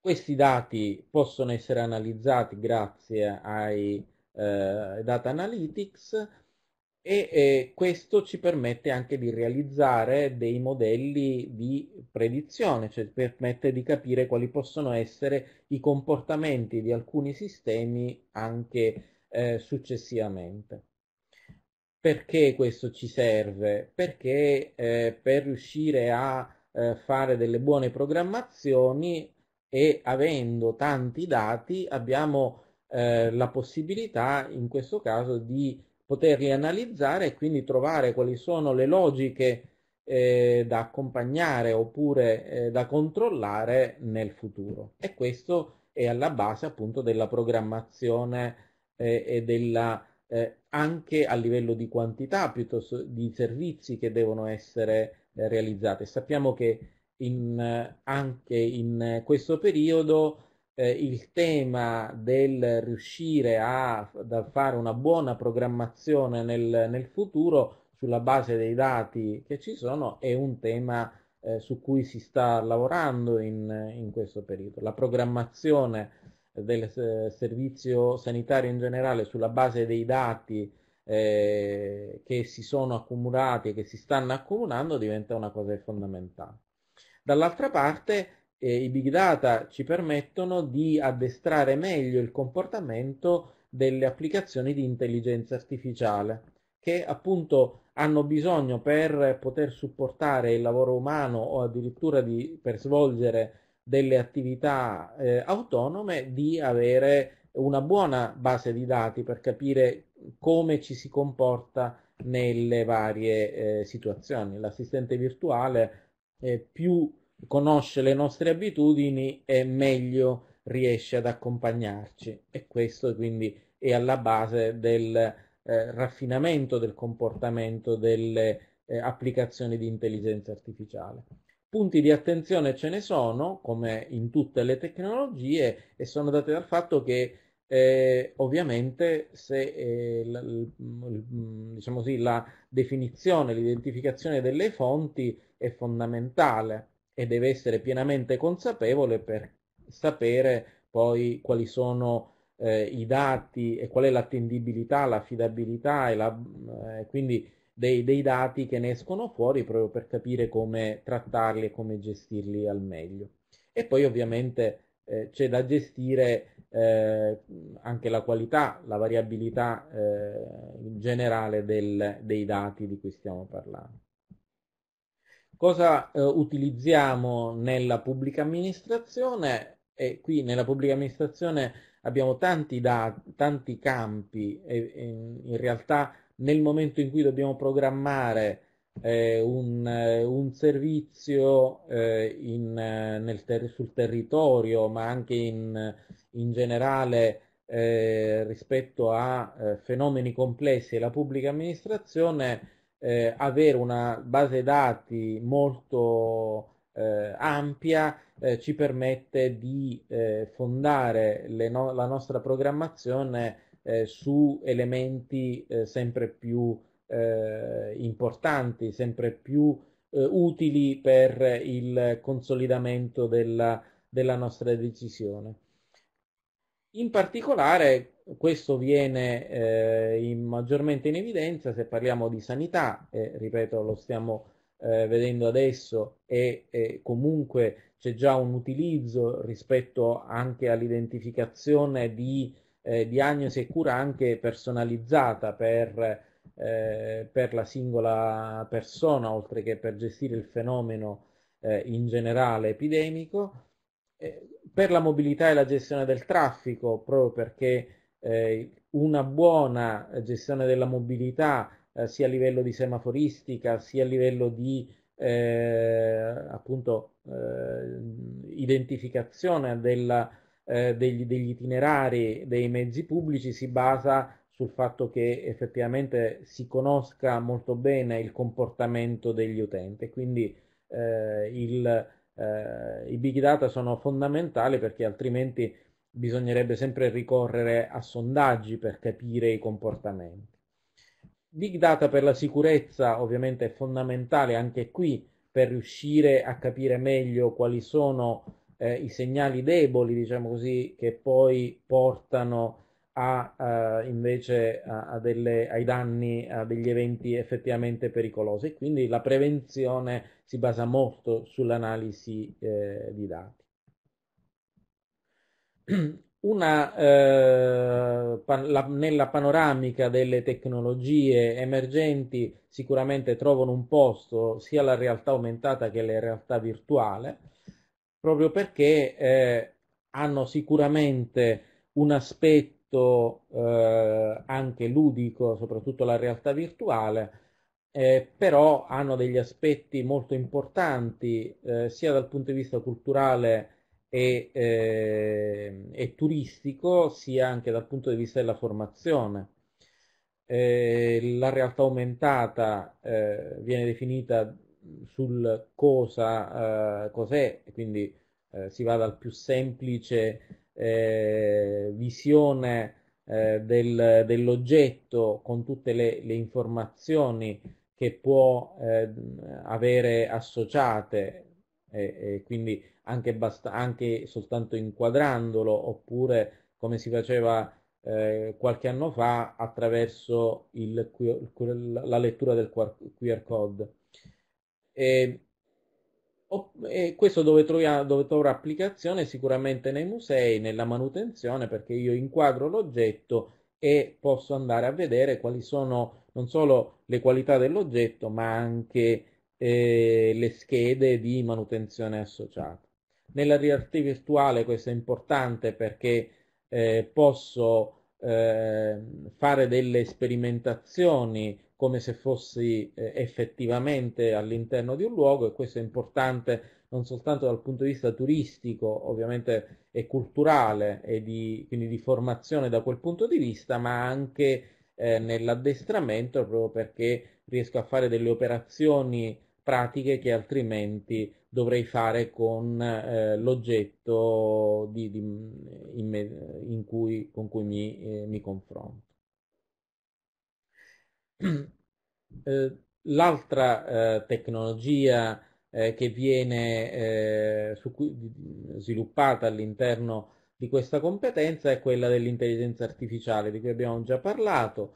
Speaker 3: Questi dati possono essere analizzati grazie ai eh, data analytics e eh, questo ci permette anche di realizzare dei modelli di predizione, cioè permette di capire quali possono essere i comportamenti di alcuni sistemi anche eh, successivamente. Perché questo ci serve? Perché eh, per riuscire a eh, fare delle buone programmazioni e avendo tanti dati abbiamo eh, la possibilità in questo caso di poter rianalizzare e quindi trovare quali sono le logiche eh, da accompagnare oppure eh, da controllare nel futuro. E questo è alla base appunto della programmazione eh, e della, eh, anche a livello di quantità piuttosto di servizi che devono essere realizzati. Sappiamo che in, anche in questo periodo eh, il tema del riuscire a fare una buona programmazione nel, nel, futuro sulla base dei dati che ci sono è un tema eh, su cui si sta lavorando in, in questo periodo. La programmazione del eh, servizio sanitario in generale sulla base dei dati eh, che si sono accumulati e che si stanno accumulando diventa una cosa fondamentale. Dall'altra parte eh, i big data ci permettono di addestrare meglio il comportamento delle applicazioni di intelligenza artificiale che appunto hanno bisogno per poter supportare il lavoro umano o addirittura di, per svolgere delle attività eh, autonome di avere una buona base di dati per capire come ci si comporta nelle varie eh, situazioni. L'assistente virtuale eh, più conosce le nostre abitudini e meglio riesce ad accompagnarci e questo quindi è alla base del eh, raffinamento del comportamento delle eh, applicazioni di intelligenza artificiale. Punti di attenzione ce ne sono, come in tutte le tecnologie, e sono dati dal fatto che eh, ovviamente se eh, la, diciamo così, la definizione, l'identificazione delle fonti è fondamentale e deve essere pienamente consapevole per sapere poi quali sono eh, i dati e qual è l'attendibilità, l'affidabilità e la, eh, quindi dei, dei, dati che ne escono fuori proprio per capire come trattarli e come gestirli al meglio. E poi ovviamente eh, c'è da gestire eh, anche la qualità, la variabilità eh, generale del, dei dati di cui stiamo parlando. Cosa eh, utilizziamo nella pubblica amministrazione? E qui nella pubblica amministrazione abbiamo tanti, da, tanti campi e, e in realtà nel momento in cui dobbiamo programmare eh, un, eh, un, servizio eh, in, eh, ter sul territorio ma anche in, in generale eh, rispetto a fenomeni complessi la pubblica amministrazione eh, avere una base dati molto eh, ampia eh, ci permette di eh, fondare no- la nostra programmazione eh, su elementi eh, sempre più importanti, sempre più utili per il consolidamento della, della nostra decisione. In particolare questo viene eh, in maggiormente in evidenza se parliamo di sanità, eh, ripeto lo stiamo eh, vedendo adesso e, e comunque c'è già un utilizzo rispetto anche all'identificazione di eh, diagnosi e cura anche personalizzata per, eh, per, la singola persona oltre che per gestire il fenomeno eh, in generale epidemico. per la mobilità e la gestione del traffico, proprio perché eh, una buona gestione della mobilità eh, sia a livello di semaforistica sia a livello di eh, appunto, eh, identificazione della, eh, degli, degli itinerari dei mezzi pubblici si basa sul fatto che effettivamente si conosca molto bene il comportamento degli utenti. Quindi eh, il, eh, i big data sono fondamentali perché altrimenti bisognerebbe sempre ricorrere a sondaggi per capire i comportamenti. Big data per la sicurezza ovviamente è fondamentale anche qui per riuscire a capire meglio quali sono eh, i segnali deboli, diciamo così, che poi portano a, eh, invece a, a delle, ai danni, a degli eventi effettivamente pericolosi. Quindi la prevenzione si basa molto sull'analisi eh, di dati. Una, eh, pan- la, nella panoramica delle tecnologie emergenti sicuramente trovano un posto sia la realtà aumentata che la realtà virtuale, proprio perché eh, hanno sicuramente un aspetto eh, anche ludico, soprattutto la realtà virtuale, eh, però hanno degli aspetti molto importanti eh, sia dal punto di vista culturale e, eh, e turistico sia anche dal punto di vista della formazione. Eh, la realtà aumentata eh, viene definita sul cosa, eh, cos'è, quindi eh, si va dal più semplice eh, visione eh, del, dell'oggetto con tutte le, le informazioni che può avere associate e, e quindi anche, bast- anche soltanto inquadrandolo, oppure come si faceva eh, qualche anno fa attraverso il, il, la lettura del QR code. E, e questo dove, troviamo, dove troverà applicazione sicuramente nei musei, nella manutenzione, perché io inquadro l'oggetto e posso andare a vedere quali sono non solo le qualità dell'oggetto, ma anche eh, le schede di manutenzione associate. Nella realtà virtuale questo è importante perché eh, posso eh, fare delle sperimentazioni come se fossi eh, effettivamente all'interno di un luogo e questo è importante non soltanto dal punto di vista turistico, ovviamente e culturale e di, quindi di formazione da quel punto di vista, ma anche eh, nell'addestramento proprio perché riesco a fare delle operazioni pratiche che altrimenti dovrei fare con eh, l'oggetto cui, con cui mi, eh, mi confronto. Eh, L'altra eh, tecnologia eh, che viene eh, cui, sviluppata all'interno di questa competenza è quella dell'intelligenza artificiale, di cui abbiamo già parlato.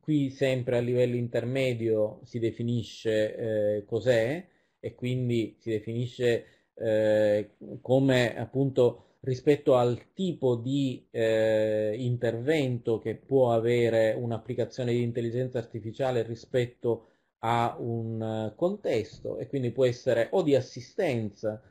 Speaker 3: qui sempre a livello intermedio si definisce cos'è, e quindi si definisce eh, come appunto rispetto al tipo di eh, intervento che può avere un'applicazione di intelligenza artificiale rispetto a un eh, contesto e quindi può essere o di assistenza,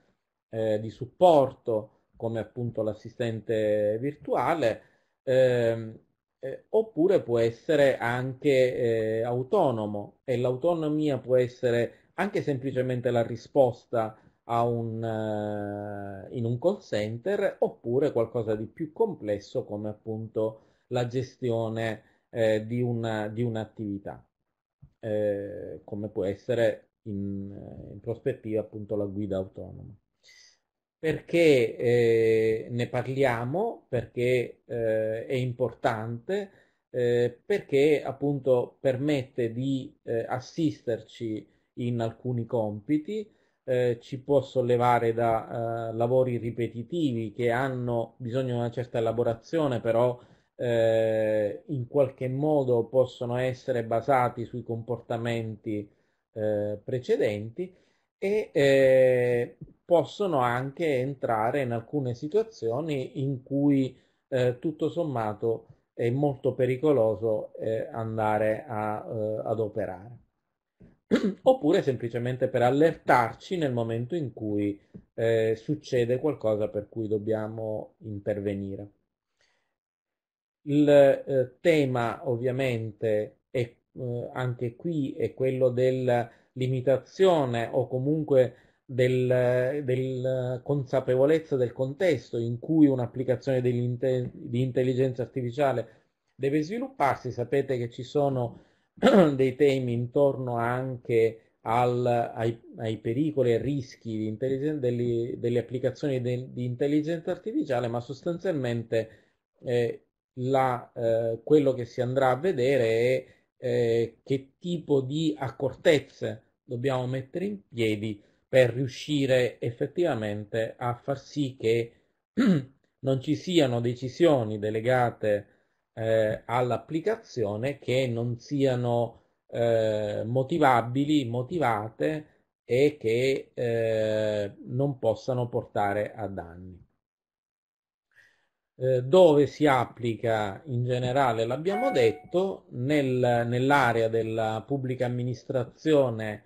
Speaker 3: eh, di supporto, come appunto l'assistente virtuale, ehm, eh, oppure può essere anche eh, autonomo e l'autonomia può essere anche semplicemente la risposta un, uh, in un call center oppure qualcosa di più complesso come appunto la gestione eh, di, una, di un'attività, eh, come può essere in, in, prospettiva appunto la guida autonoma. Perché eh, ne parliamo? Perché eh, è importante? Eh, perché appunto permette di assisterci in alcuni compiti, eh, ci può sollevare da eh, lavori ripetitivi che hanno bisogno di una certa elaborazione, però eh, in qualche modo possono essere basati sui comportamenti eh, precedenti e eh, possono anche entrare in alcune situazioni in cui eh, tutto sommato è molto pericoloso andare a, ad operare. oppure semplicemente per allertarci nel momento in cui eh, succede qualcosa per cui dobbiamo intervenire. Il eh, tema ovviamente è, eh, anche qui è quello della limitazione o comunque del, del, consapevolezza del contesto in cui un'applicazione di intelligenza artificiale deve svilupparsi. Sapete che ci sono dei temi intorno anche al, ai, ai, pericoli e rischi delle, delle, applicazioni de, di intelligenza artificiale, ma sostanzialmente eh, la, eh, quello che si andrà a vedere è eh, che tipo di accortezze dobbiamo mettere in piedi per riuscire effettivamente a far sì che non ci siano decisioni delegate eh, all'applicazione che non siano eh, motivabili, motivate e che eh, non possano portare a danni. Eh, dove si applica in generale, l'abbiamo detto, nel, nell'area della pubblica amministrazione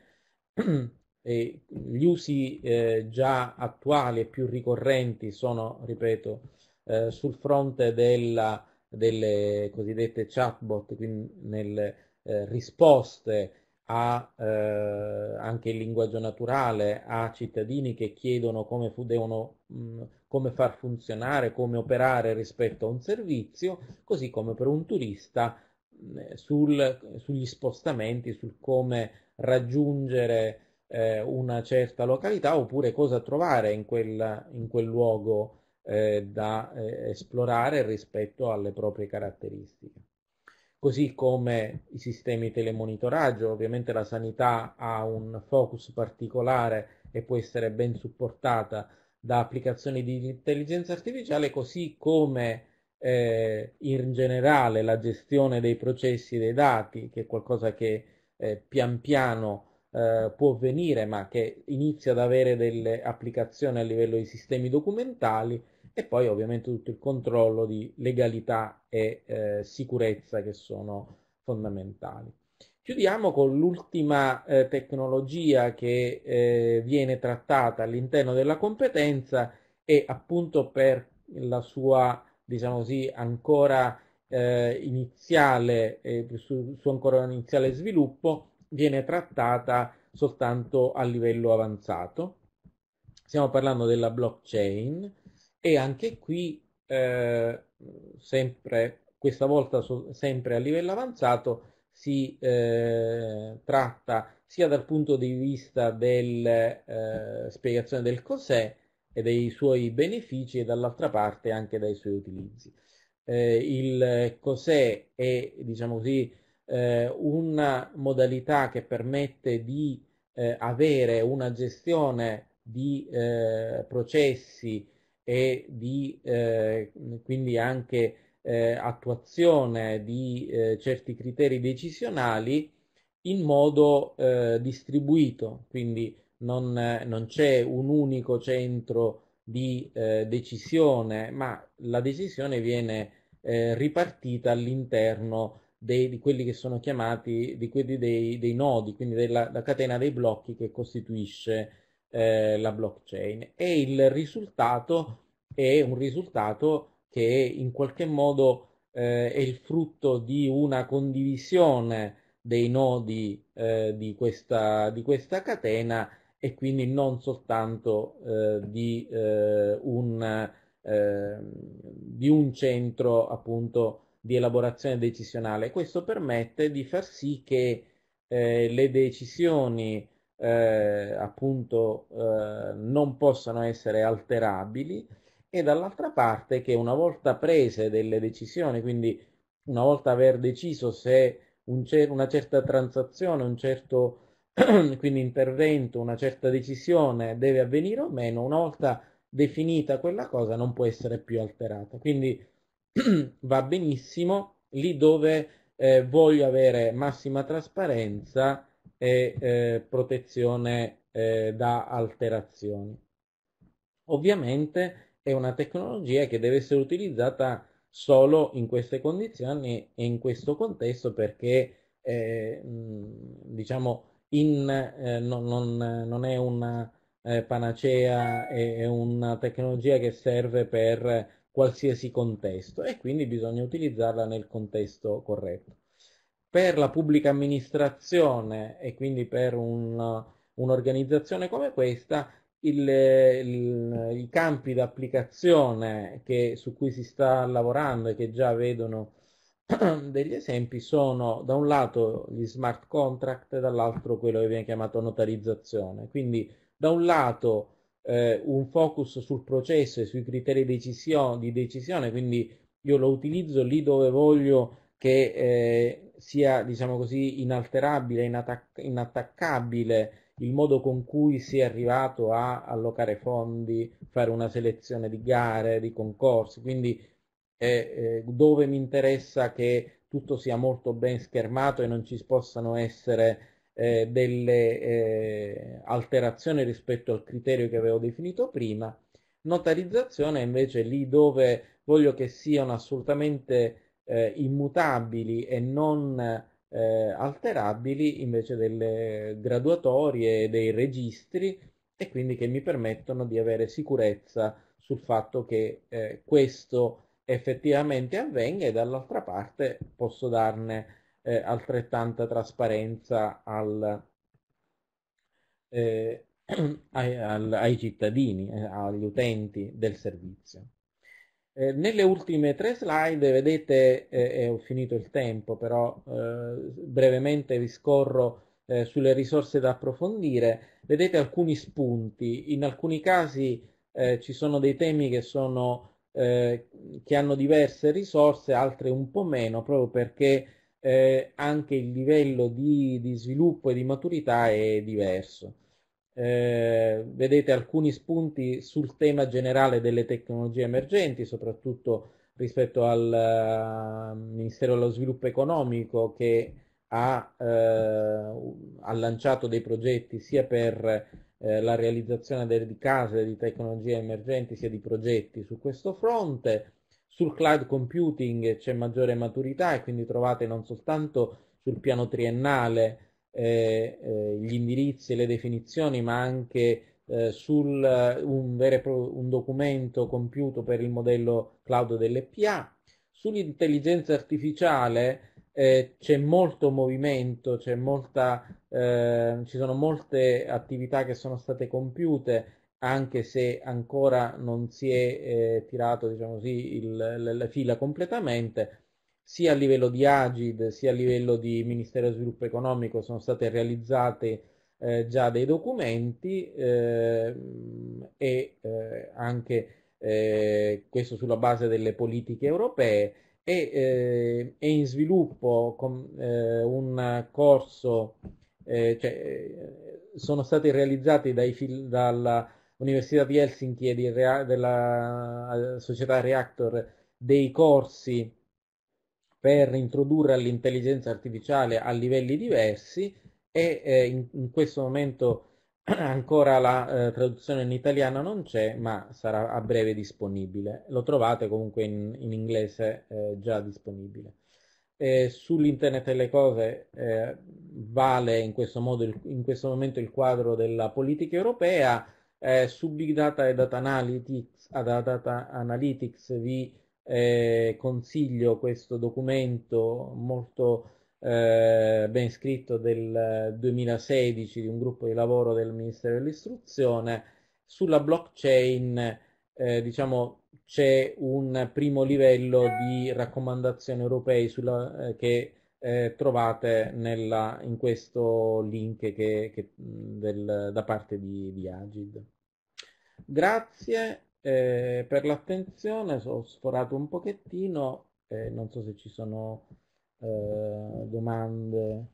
Speaker 3: gli usi eh, già attuali e più ricorrenti sono, ripeto, eh, sul fronte della delle cosiddette chatbot, quindi nelle eh, risposte a, eh, anche in linguaggio naturale a cittadini che chiedono come, fu, devono, mh, mm, come far funzionare, come operare rispetto a un servizio, così come per un turista mh, mm, sul, sugli spostamenti, sul come raggiungere eh, una certa località oppure cosa trovare in, quella, in quel luogo eh, da eh, esplorare rispetto alle proprie caratteristiche. Così come i sistemi telemonitoraggio, ovviamente la sanità ha un focus particolare e può essere ben supportata da applicazioni di intelligenza artificiale, così come eh, in generale la gestione dei processi dei dati, che è qualcosa che eh, pian piano eh, può venire, ma che inizia ad avere delle applicazioni a livello di sistemi documentali, e poi ovviamente tutto il controllo di legalità e eh, sicurezza che sono fondamentali. Chiudiamo con l'ultima eh, tecnologia che eh, viene trattata all'interno della competenza e appunto per la sua, diciamo così, ancora eh, iniziale, eh, su, su ancora iniziale sviluppo, viene trattata soltanto a livello avanzato. Stiamo parlando della blockchain, e anche qui eh, sempre questa volta so, sempre a livello avanzato si eh, tratta sia dal punto di vista della eh, spiegazione del cos'è e dei suoi benefici e dall'altra parte anche dai suoi utilizzi. Eh, il cos'è è, diciamo così, eh, una modalità che permette di eh, avere una gestione di processi e di eh, quindi anche eh, attuazione di eh, certi criteri decisionali in modo eh, distribuito, quindi non, non c'è un unico centro di eh, decisione, ma la decisione viene eh, ripartita all'interno di quelli che sono chiamati di quelli dei, dei nodi, quindi della catena dei blocchi che costituisce eh, la blockchain e il risultato è un risultato che in qualche modo eh, è il frutto di una condivisione dei nodi eh, di, questa, di, questa, catena e quindi non soltanto eh, di eh, un, eh, di, un, centro appunto di elaborazione decisionale. Questo permette di far sì che le decisioni eh, appunto eh, non possano essere alterabili e dall'altra parte che una volta prese delle decisioni, quindi una volta aver deciso se un cer- una certa transazione, un certo quindi intervento, una certa decisione deve avvenire o meno, una volta definita quella cosa non può essere più alterata. Quindi va benissimo lì dove eh, voglio avere massima trasparenza e eh, protezione eh, da alterazioni. Ovviamente è una tecnologia che deve essere utilizzata solo in queste condizioni e in questo contesto perché eh, diciamo in, eh, non, non, non, è una eh, panacea, è, una tecnologia che serve per qualsiasi contesto e quindi bisogna utilizzarla nel contesto corretto per la pubblica amministrazione e quindi per un, un'organizzazione come questa il, il, i campi d'applicazione che, su cui si sta lavorando e che già vedono degli esempi sono da un lato gli smart contract e dall'altro quello che viene chiamato notarizzazione. Quindi da un lato eh, un focus sul processo e sui criteri decision- di decisione, quindi io lo utilizzo lì dove voglio che eh, sia, diciamo così, inalterabile, inattac- inattaccabile il modo con cui si è arrivato a allocare fondi, fare una selezione di gare, di concorsi, quindi eh, eh, dove mi interessa che tutto sia molto ben schermato e non ci possano essere eh, delle eh, alterazioni rispetto al criterio che avevo definito prima. Notarizzazione invece lì dove voglio che siano assolutamente eh, immutabili e non eh, alterabili invece delle graduatorie e dei registri e quindi che mi permettono di avere sicurezza sul fatto che eh, questo effettivamente avvenga e dall'altra parte posso darne eh, altrettanta trasparenza al, eh, ai, al, ai cittadini, eh, agli utenti del servizio. Eh, nelle ultime tre slide vedete, e eh, eh, ho finito il tempo, però brevemente vi scorro sulle risorse da approfondire, vedete alcuni spunti. In alcuni casi ci sono dei temi che sono che hanno diverse risorse, altre un po' meno, proprio perché eh, anche il livello di, di, sviluppo e di maturità è diverso eh, vedete alcuni spunti sul tema generale delle tecnologie emergenti, soprattutto rispetto al uh, Ministero dello Sviluppo Economico che ha, eh, ha lanciato dei progetti sia per eh, la realizzazione di case di tecnologie emergenti sia di progetti su questo fronte. Sul cloud computing c'è maggiore maturità e quindi trovate non soltanto sul piano triennale eh, eh, gli indirizzi e le definizioni, ma anche eh, su eh, un un documento compiuto per il modello cloud dell'EPA. Sull'intelligenza artificiale c'è molto movimento, c'è molta, ci sono molte attività che sono state compiute anche se ancora non si è eh, tirato diciamo così, il, la, la, fila completamente, sia a livello di Agid sia a livello di Ministero dello Sviluppo Economico sono state realizzate eh, già dei documenti eh, e eh, anche eh, questo sulla base delle politiche europee e è eh, in sviluppo com, eh, un corso, cioè, sono stati realizzati dai, dall'Università di Helsinki e di, della società Reactor dei corsi per introdurre l'intelligenza artificiale a livelli diversi e eh, in, in, questo momento ancora la eh, traduzione in italiano non c'è, ma sarà a breve disponibile. Lo trovate comunque in, in inglese eh, già disponibile. Eh, sull'internet delle cose eh, vale in questo, modo il, in questo momento il quadro della politica europea, eh, su Big Data e Data Analytics, data analytics vi eh, consiglio questo documento molto eh, ben scritto del 2016 di un gruppo di lavoro del Ministero dell'Istruzione. Sulla blockchain eh, diciamo, c'è un primo livello di raccomandazioni europee sulla, eh, che eh, trovate nella, in questo link che, che del, da parte di, di Agid. Grazie, eh, per l'attenzione, ho sforato un pochettino, eh, non so se ci sono eh, domande.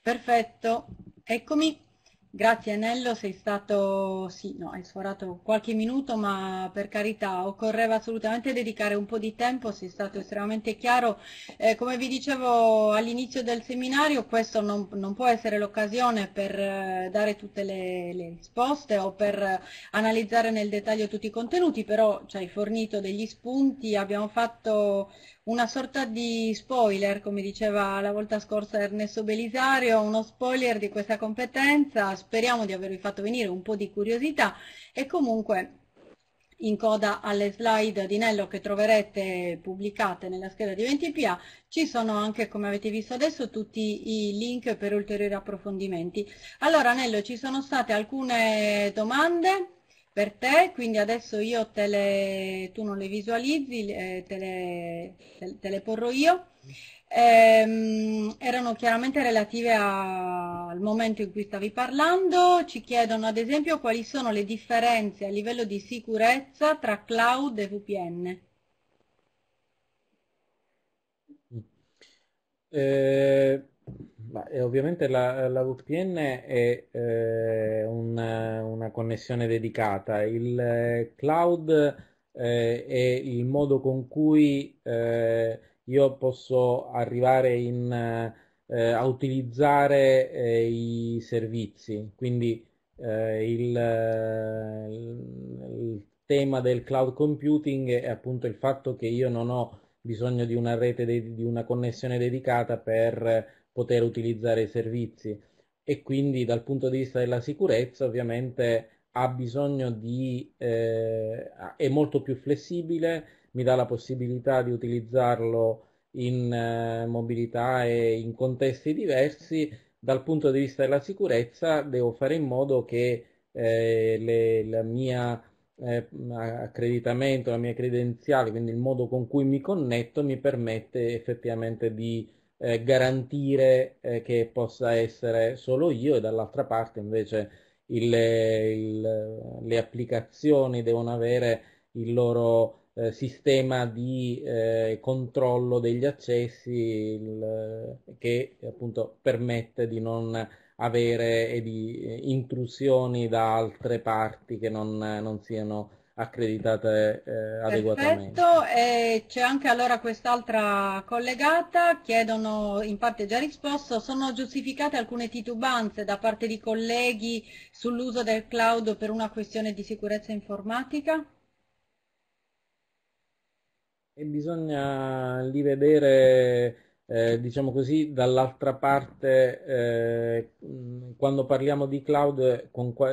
Speaker 3: Perfetto, eccomi.
Speaker 1: Grazie Nello, sei stato, sì, no, hai sforato qualche minuto, ma per carità occorreva assolutamente dedicare un po' di tempo, sei stato estremamente chiaro. Eh, come vi dicevo all'inizio del seminario, questo non, non può essere l'occasione per eh, dare tutte le, le, risposte o per analizzare nel dettaglio tutti i contenuti, però ci hai fornito degli spunti, abbiamo fatto una sorta di spoiler, come diceva la volta scorsa Ernesto Belisario, uno spoiler di questa competenza, speriamo di avervi fatto venire un po' di curiosità e comunque in coda alle slide di Nello che troverete pubblicate nella scheda di 20PA ci sono anche, come avete visto adesso, tutti i link per ulteriori approfondimenti. Allora Nello, ci sono state alcune domande? per te, quindi adesso io te le, tu non le visualizzi, te, le, te, le, porrò io. Ehm, erano chiaramente relative a, al momento in cui stavi parlando, ci chiedono ad esempio quali sono le differenze a livello di sicurezza tra cloud e VPN.
Speaker 3: Mm. Eh, Beh, ovviamente la, la, VPN è eh, una, una, connessione dedicata. Il eh, cloud eh, è il modo con cui eh, io posso arrivare in, eh, a utilizzare eh, i servizi. Quindi il, il tema del cloud computing è appunto il fatto che io non ho bisogno di una rete, di una connessione dedicata per poter utilizzare i servizi e quindi dal punto di vista della sicurezza ovviamente ha bisogno di, eh, è molto più flessibile, mi dà la possibilità di utilizzarlo in eh, mobilità e in contesti diversi, dal punto di vista della sicurezza devo fare in modo che eh, le, la mia eh, accreditamento, la mia credenziale, quindi il modo con cui mi connetto mi permette effettivamente di eh, garantire eh, che possa essere solo io e dall'altra parte invece il, il, le applicazioni devono avere il loro eh, sistema di eh, controllo degli accessi il, che appunto permette di non avere di, eh, intrusioni da altre parti che non, non siano accreditate eh, adeguatamente.
Speaker 1: Perfetto, e c'è anche allora quest'altra collegata, chiedono, in parte già risposto, sono giustificate alcune titubanze da parte di colleghi sull'uso del cloud per una questione di sicurezza informatica?
Speaker 3: E bisogna lì vedere eh, diciamo così, dall'altra parte eh, quando parliamo di cloud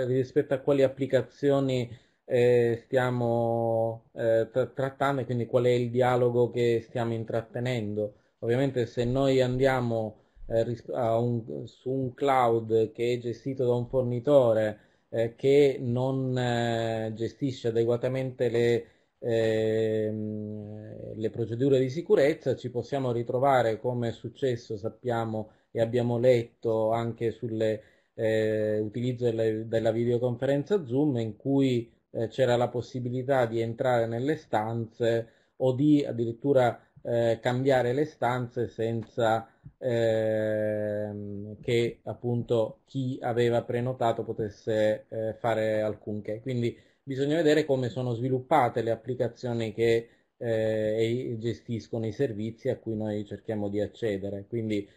Speaker 3: rispetto a quali applicazioni eh, stiamo eh, tra- trattando e quindi qual è il dialogo che stiamo intrattenendo. Ovviamente se noi andiamo eh, ris- un, su un cloud che è gestito da un fornitore eh, che non eh, gestisce adeguatamente le, Ehm, le procedure di sicurezza, ci possiamo ritrovare come è successo, sappiamo e abbiamo letto anche sull'utilizzo eh, della, della videoconferenza Zoom in cui eh, c'era la possibilità di entrare nelle stanze o di addirittura eh, cambiare le stanze senza ehm, che appunto chi aveva prenotato potesse eh, fare alcunché. Quindi bisogna vedere come sono sviluppate le applicazioni che eh, gestiscono i servizi a cui noi cerchiamo di accedere. Quindi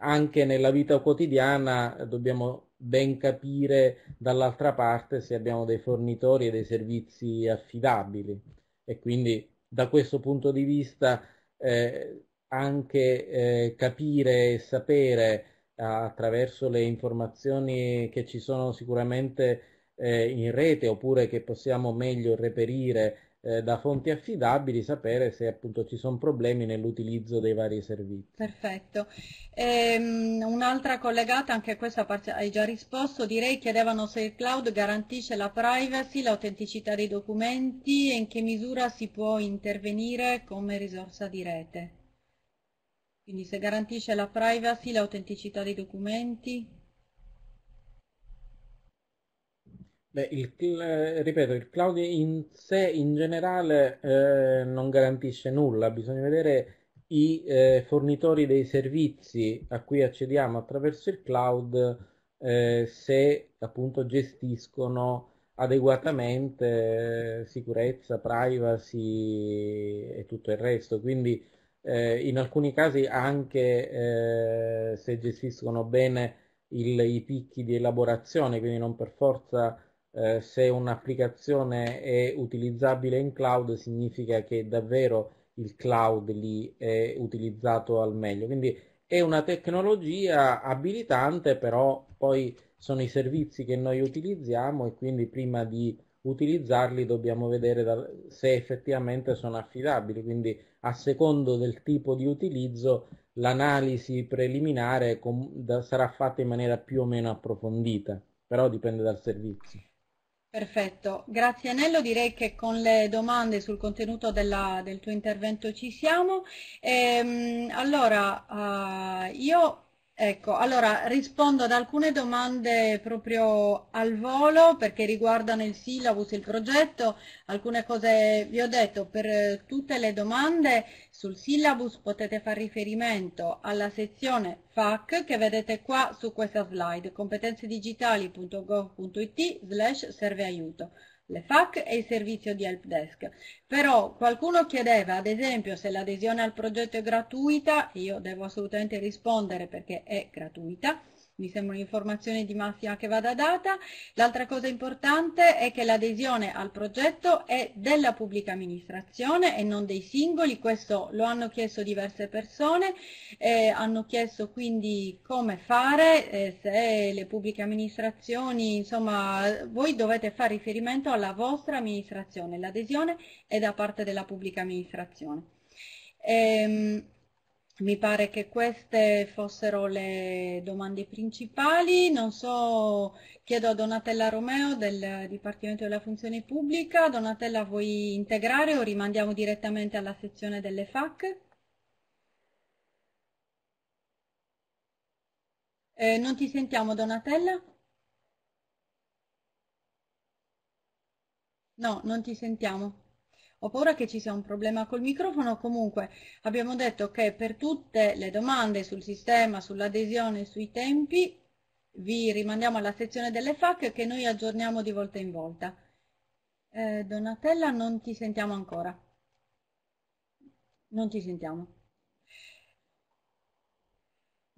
Speaker 3: anche nella vita quotidiana dobbiamo ben capire dall'altra parte se abbiamo dei fornitori e dei servizi affidabili e quindi da questo punto di vista eh, anche eh, capire e sapere eh, attraverso le informazioni che ci sono sicuramente eh, in rete oppure che possiamo meglio reperire eh, da fonti affidabili sapere se appunto ci sono problemi nell'utilizzo dei vari servizi.
Speaker 1: Perfetto. Ehm, un'altra collegata, anche questa hai già risposto, direi chiedevano se il cloud garantisce la privacy, l'autenticità dei documenti e in che misura si può intervenire come risorsa di rete. Quindi se garantisce la privacy, l'autenticità dei documenti.
Speaker 3: Beh, il, eh, ripeto, il cloud in sé in generale eh, non garantisce nulla, bisogna vedere i eh, fornitori dei servizi a cui accediamo attraverso il cloud eh, se appunto gestiscono adeguatamente eh, sicurezza, privacy e tutto il resto. Quindi eh, in alcuni casi anche eh, se gestiscono bene il, i picchi di elaborazione, quindi non per forza eh, se un'applicazione è utilizzabile in cloud significa che davvero il cloud lì è utilizzato al meglio. Quindi è una tecnologia abilitante, però poi sono i servizi che noi utilizziamo e quindi prima di utilizzarli dobbiamo vedere se effettivamente sono affidabili, quindi a secondo del tipo di utilizzo l'analisi preliminare sarà fatta in maniera più o meno approfondita, però dipende dal servizio.
Speaker 1: Perfetto, grazie Nello, direi che con le domande sul contenuto della, del tuo intervento ci siamo. Ehm, allora, eh, io Ecco, allora rispondo ad alcune domande proprio al volo perché riguardano il syllabus, il progetto, alcune cose vi ho detto, per eh, tutte le domande sul syllabus potete fare riferimento alla sezione FAC che vedete qua su questa slide, competenzedigitali.gov.it slash serveaiuto le FAC e il servizio di help desk. Però qualcuno chiedeva, ad esempio, se l'adesione al progetto è gratuita, io devo assolutamente rispondere perché è gratuita, mi sembra un'informazione di massima che vada data. L'altra cosa importante è che l'adesione al progetto è della pubblica amministrazione e non dei singoli, questo lo hanno chiesto diverse persone, eh, hanno chiesto quindi come fare, eh, se le pubbliche amministrazioni, insomma voi dovete fare riferimento alla vostra amministrazione, l'adesione è da parte della pubblica amministrazione. Ehm, mi pare che queste fossero le domande principali, non so, chiedo a Donatella Romeo del Dipartimento della Funzione Pubblica, Donatella vuoi integrare o rimandiamo direttamente alla sezione delle FAC? Eh, non ti sentiamo Donatella? No, non ti sentiamo ho paura che ci sia un problema col microfono, comunque abbiamo detto che per tutte le domande sul sistema, sull'adesione, sui tempi, vi rimandiamo alla sezione delle FAC che noi aggiorniamo di volta in volta. Eh, Donatella, non ti sentiamo ancora. Non ti sentiamo.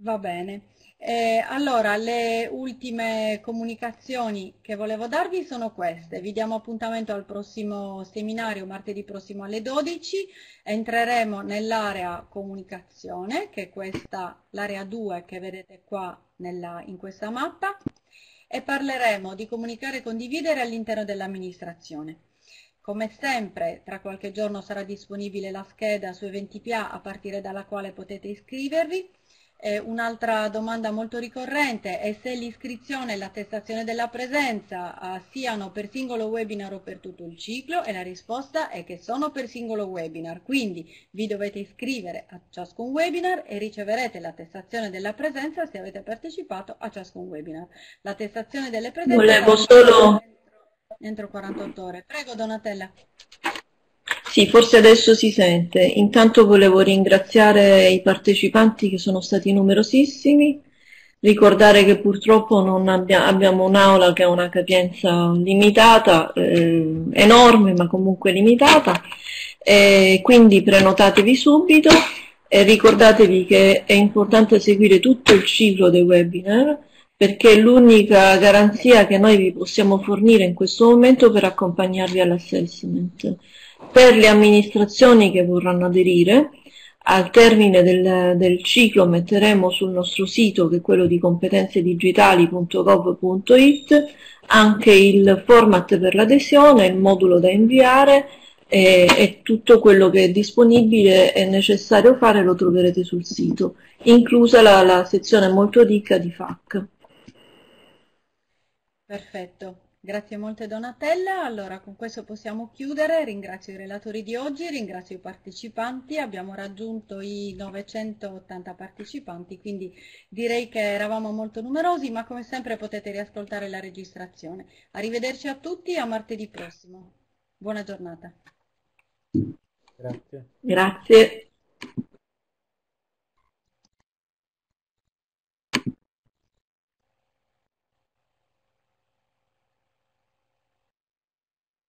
Speaker 1: Va bene. Eh, allora, le ultime comunicazioni che volevo darvi sono queste. Vi diamo appuntamento al prossimo seminario, martedì prossimo alle 12. Entreremo nell'area comunicazione, che è questa, l'area 2 che vedete qua nella, in questa mappa, e parleremo di comunicare e condividere all'interno dell'amministrazione. Come sempre, tra qualche giorno sarà disponibile la scheda su Eventipia a partire dalla quale potete iscrivervi eh, un'altra domanda molto ricorrente è se l'iscrizione e l'attestazione della presenza eh, siano per singolo webinar o per tutto il ciclo e la risposta è che sono per singolo webinar, quindi vi dovete iscrivere a ciascun webinar e riceverete l'attestazione della presenza se avete partecipato a ciascun webinar. L'attestazione delle presenze Volevo solo... entro, 48 ore. Prego Donatella.
Speaker 2: Sì, forse adesso si sente. Intanto volevo ringraziare i partecipanti che sono stati numerosissimi, ricordare che purtroppo non abbia, abbiamo un'aula che ha una capienza limitata, eh, enorme ma comunque limitata, eh, quindi prenotatevi subito e ricordatevi che è importante seguire tutto il ciclo dei webinar perché è l'unica garanzia che noi vi possiamo fornire in questo momento per accompagnarvi all'assessment per le amministrazioni che vorranno aderire, al termine del, del, ciclo metteremo sul nostro sito, che è quello di competenzedigitali.gov.it, anche il format per l'adesione, il modulo da inviare e, e, tutto quello che è disponibile e necessario fare lo troverete sul sito, inclusa la, la sezione molto ricca di FAC.
Speaker 1: Perfetto. Grazie molte Donatella, allora con questo possiamo chiudere, ringrazio i relatori di oggi, ringrazio i partecipanti, abbiamo raggiunto i 980 partecipanti, quindi direi che eravamo molto numerosi, ma come sempre potete riascoltare la registrazione. Arrivederci a tutti, a martedì prossimo. Buona giornata.
Speaker 2: Grazie. Grazie.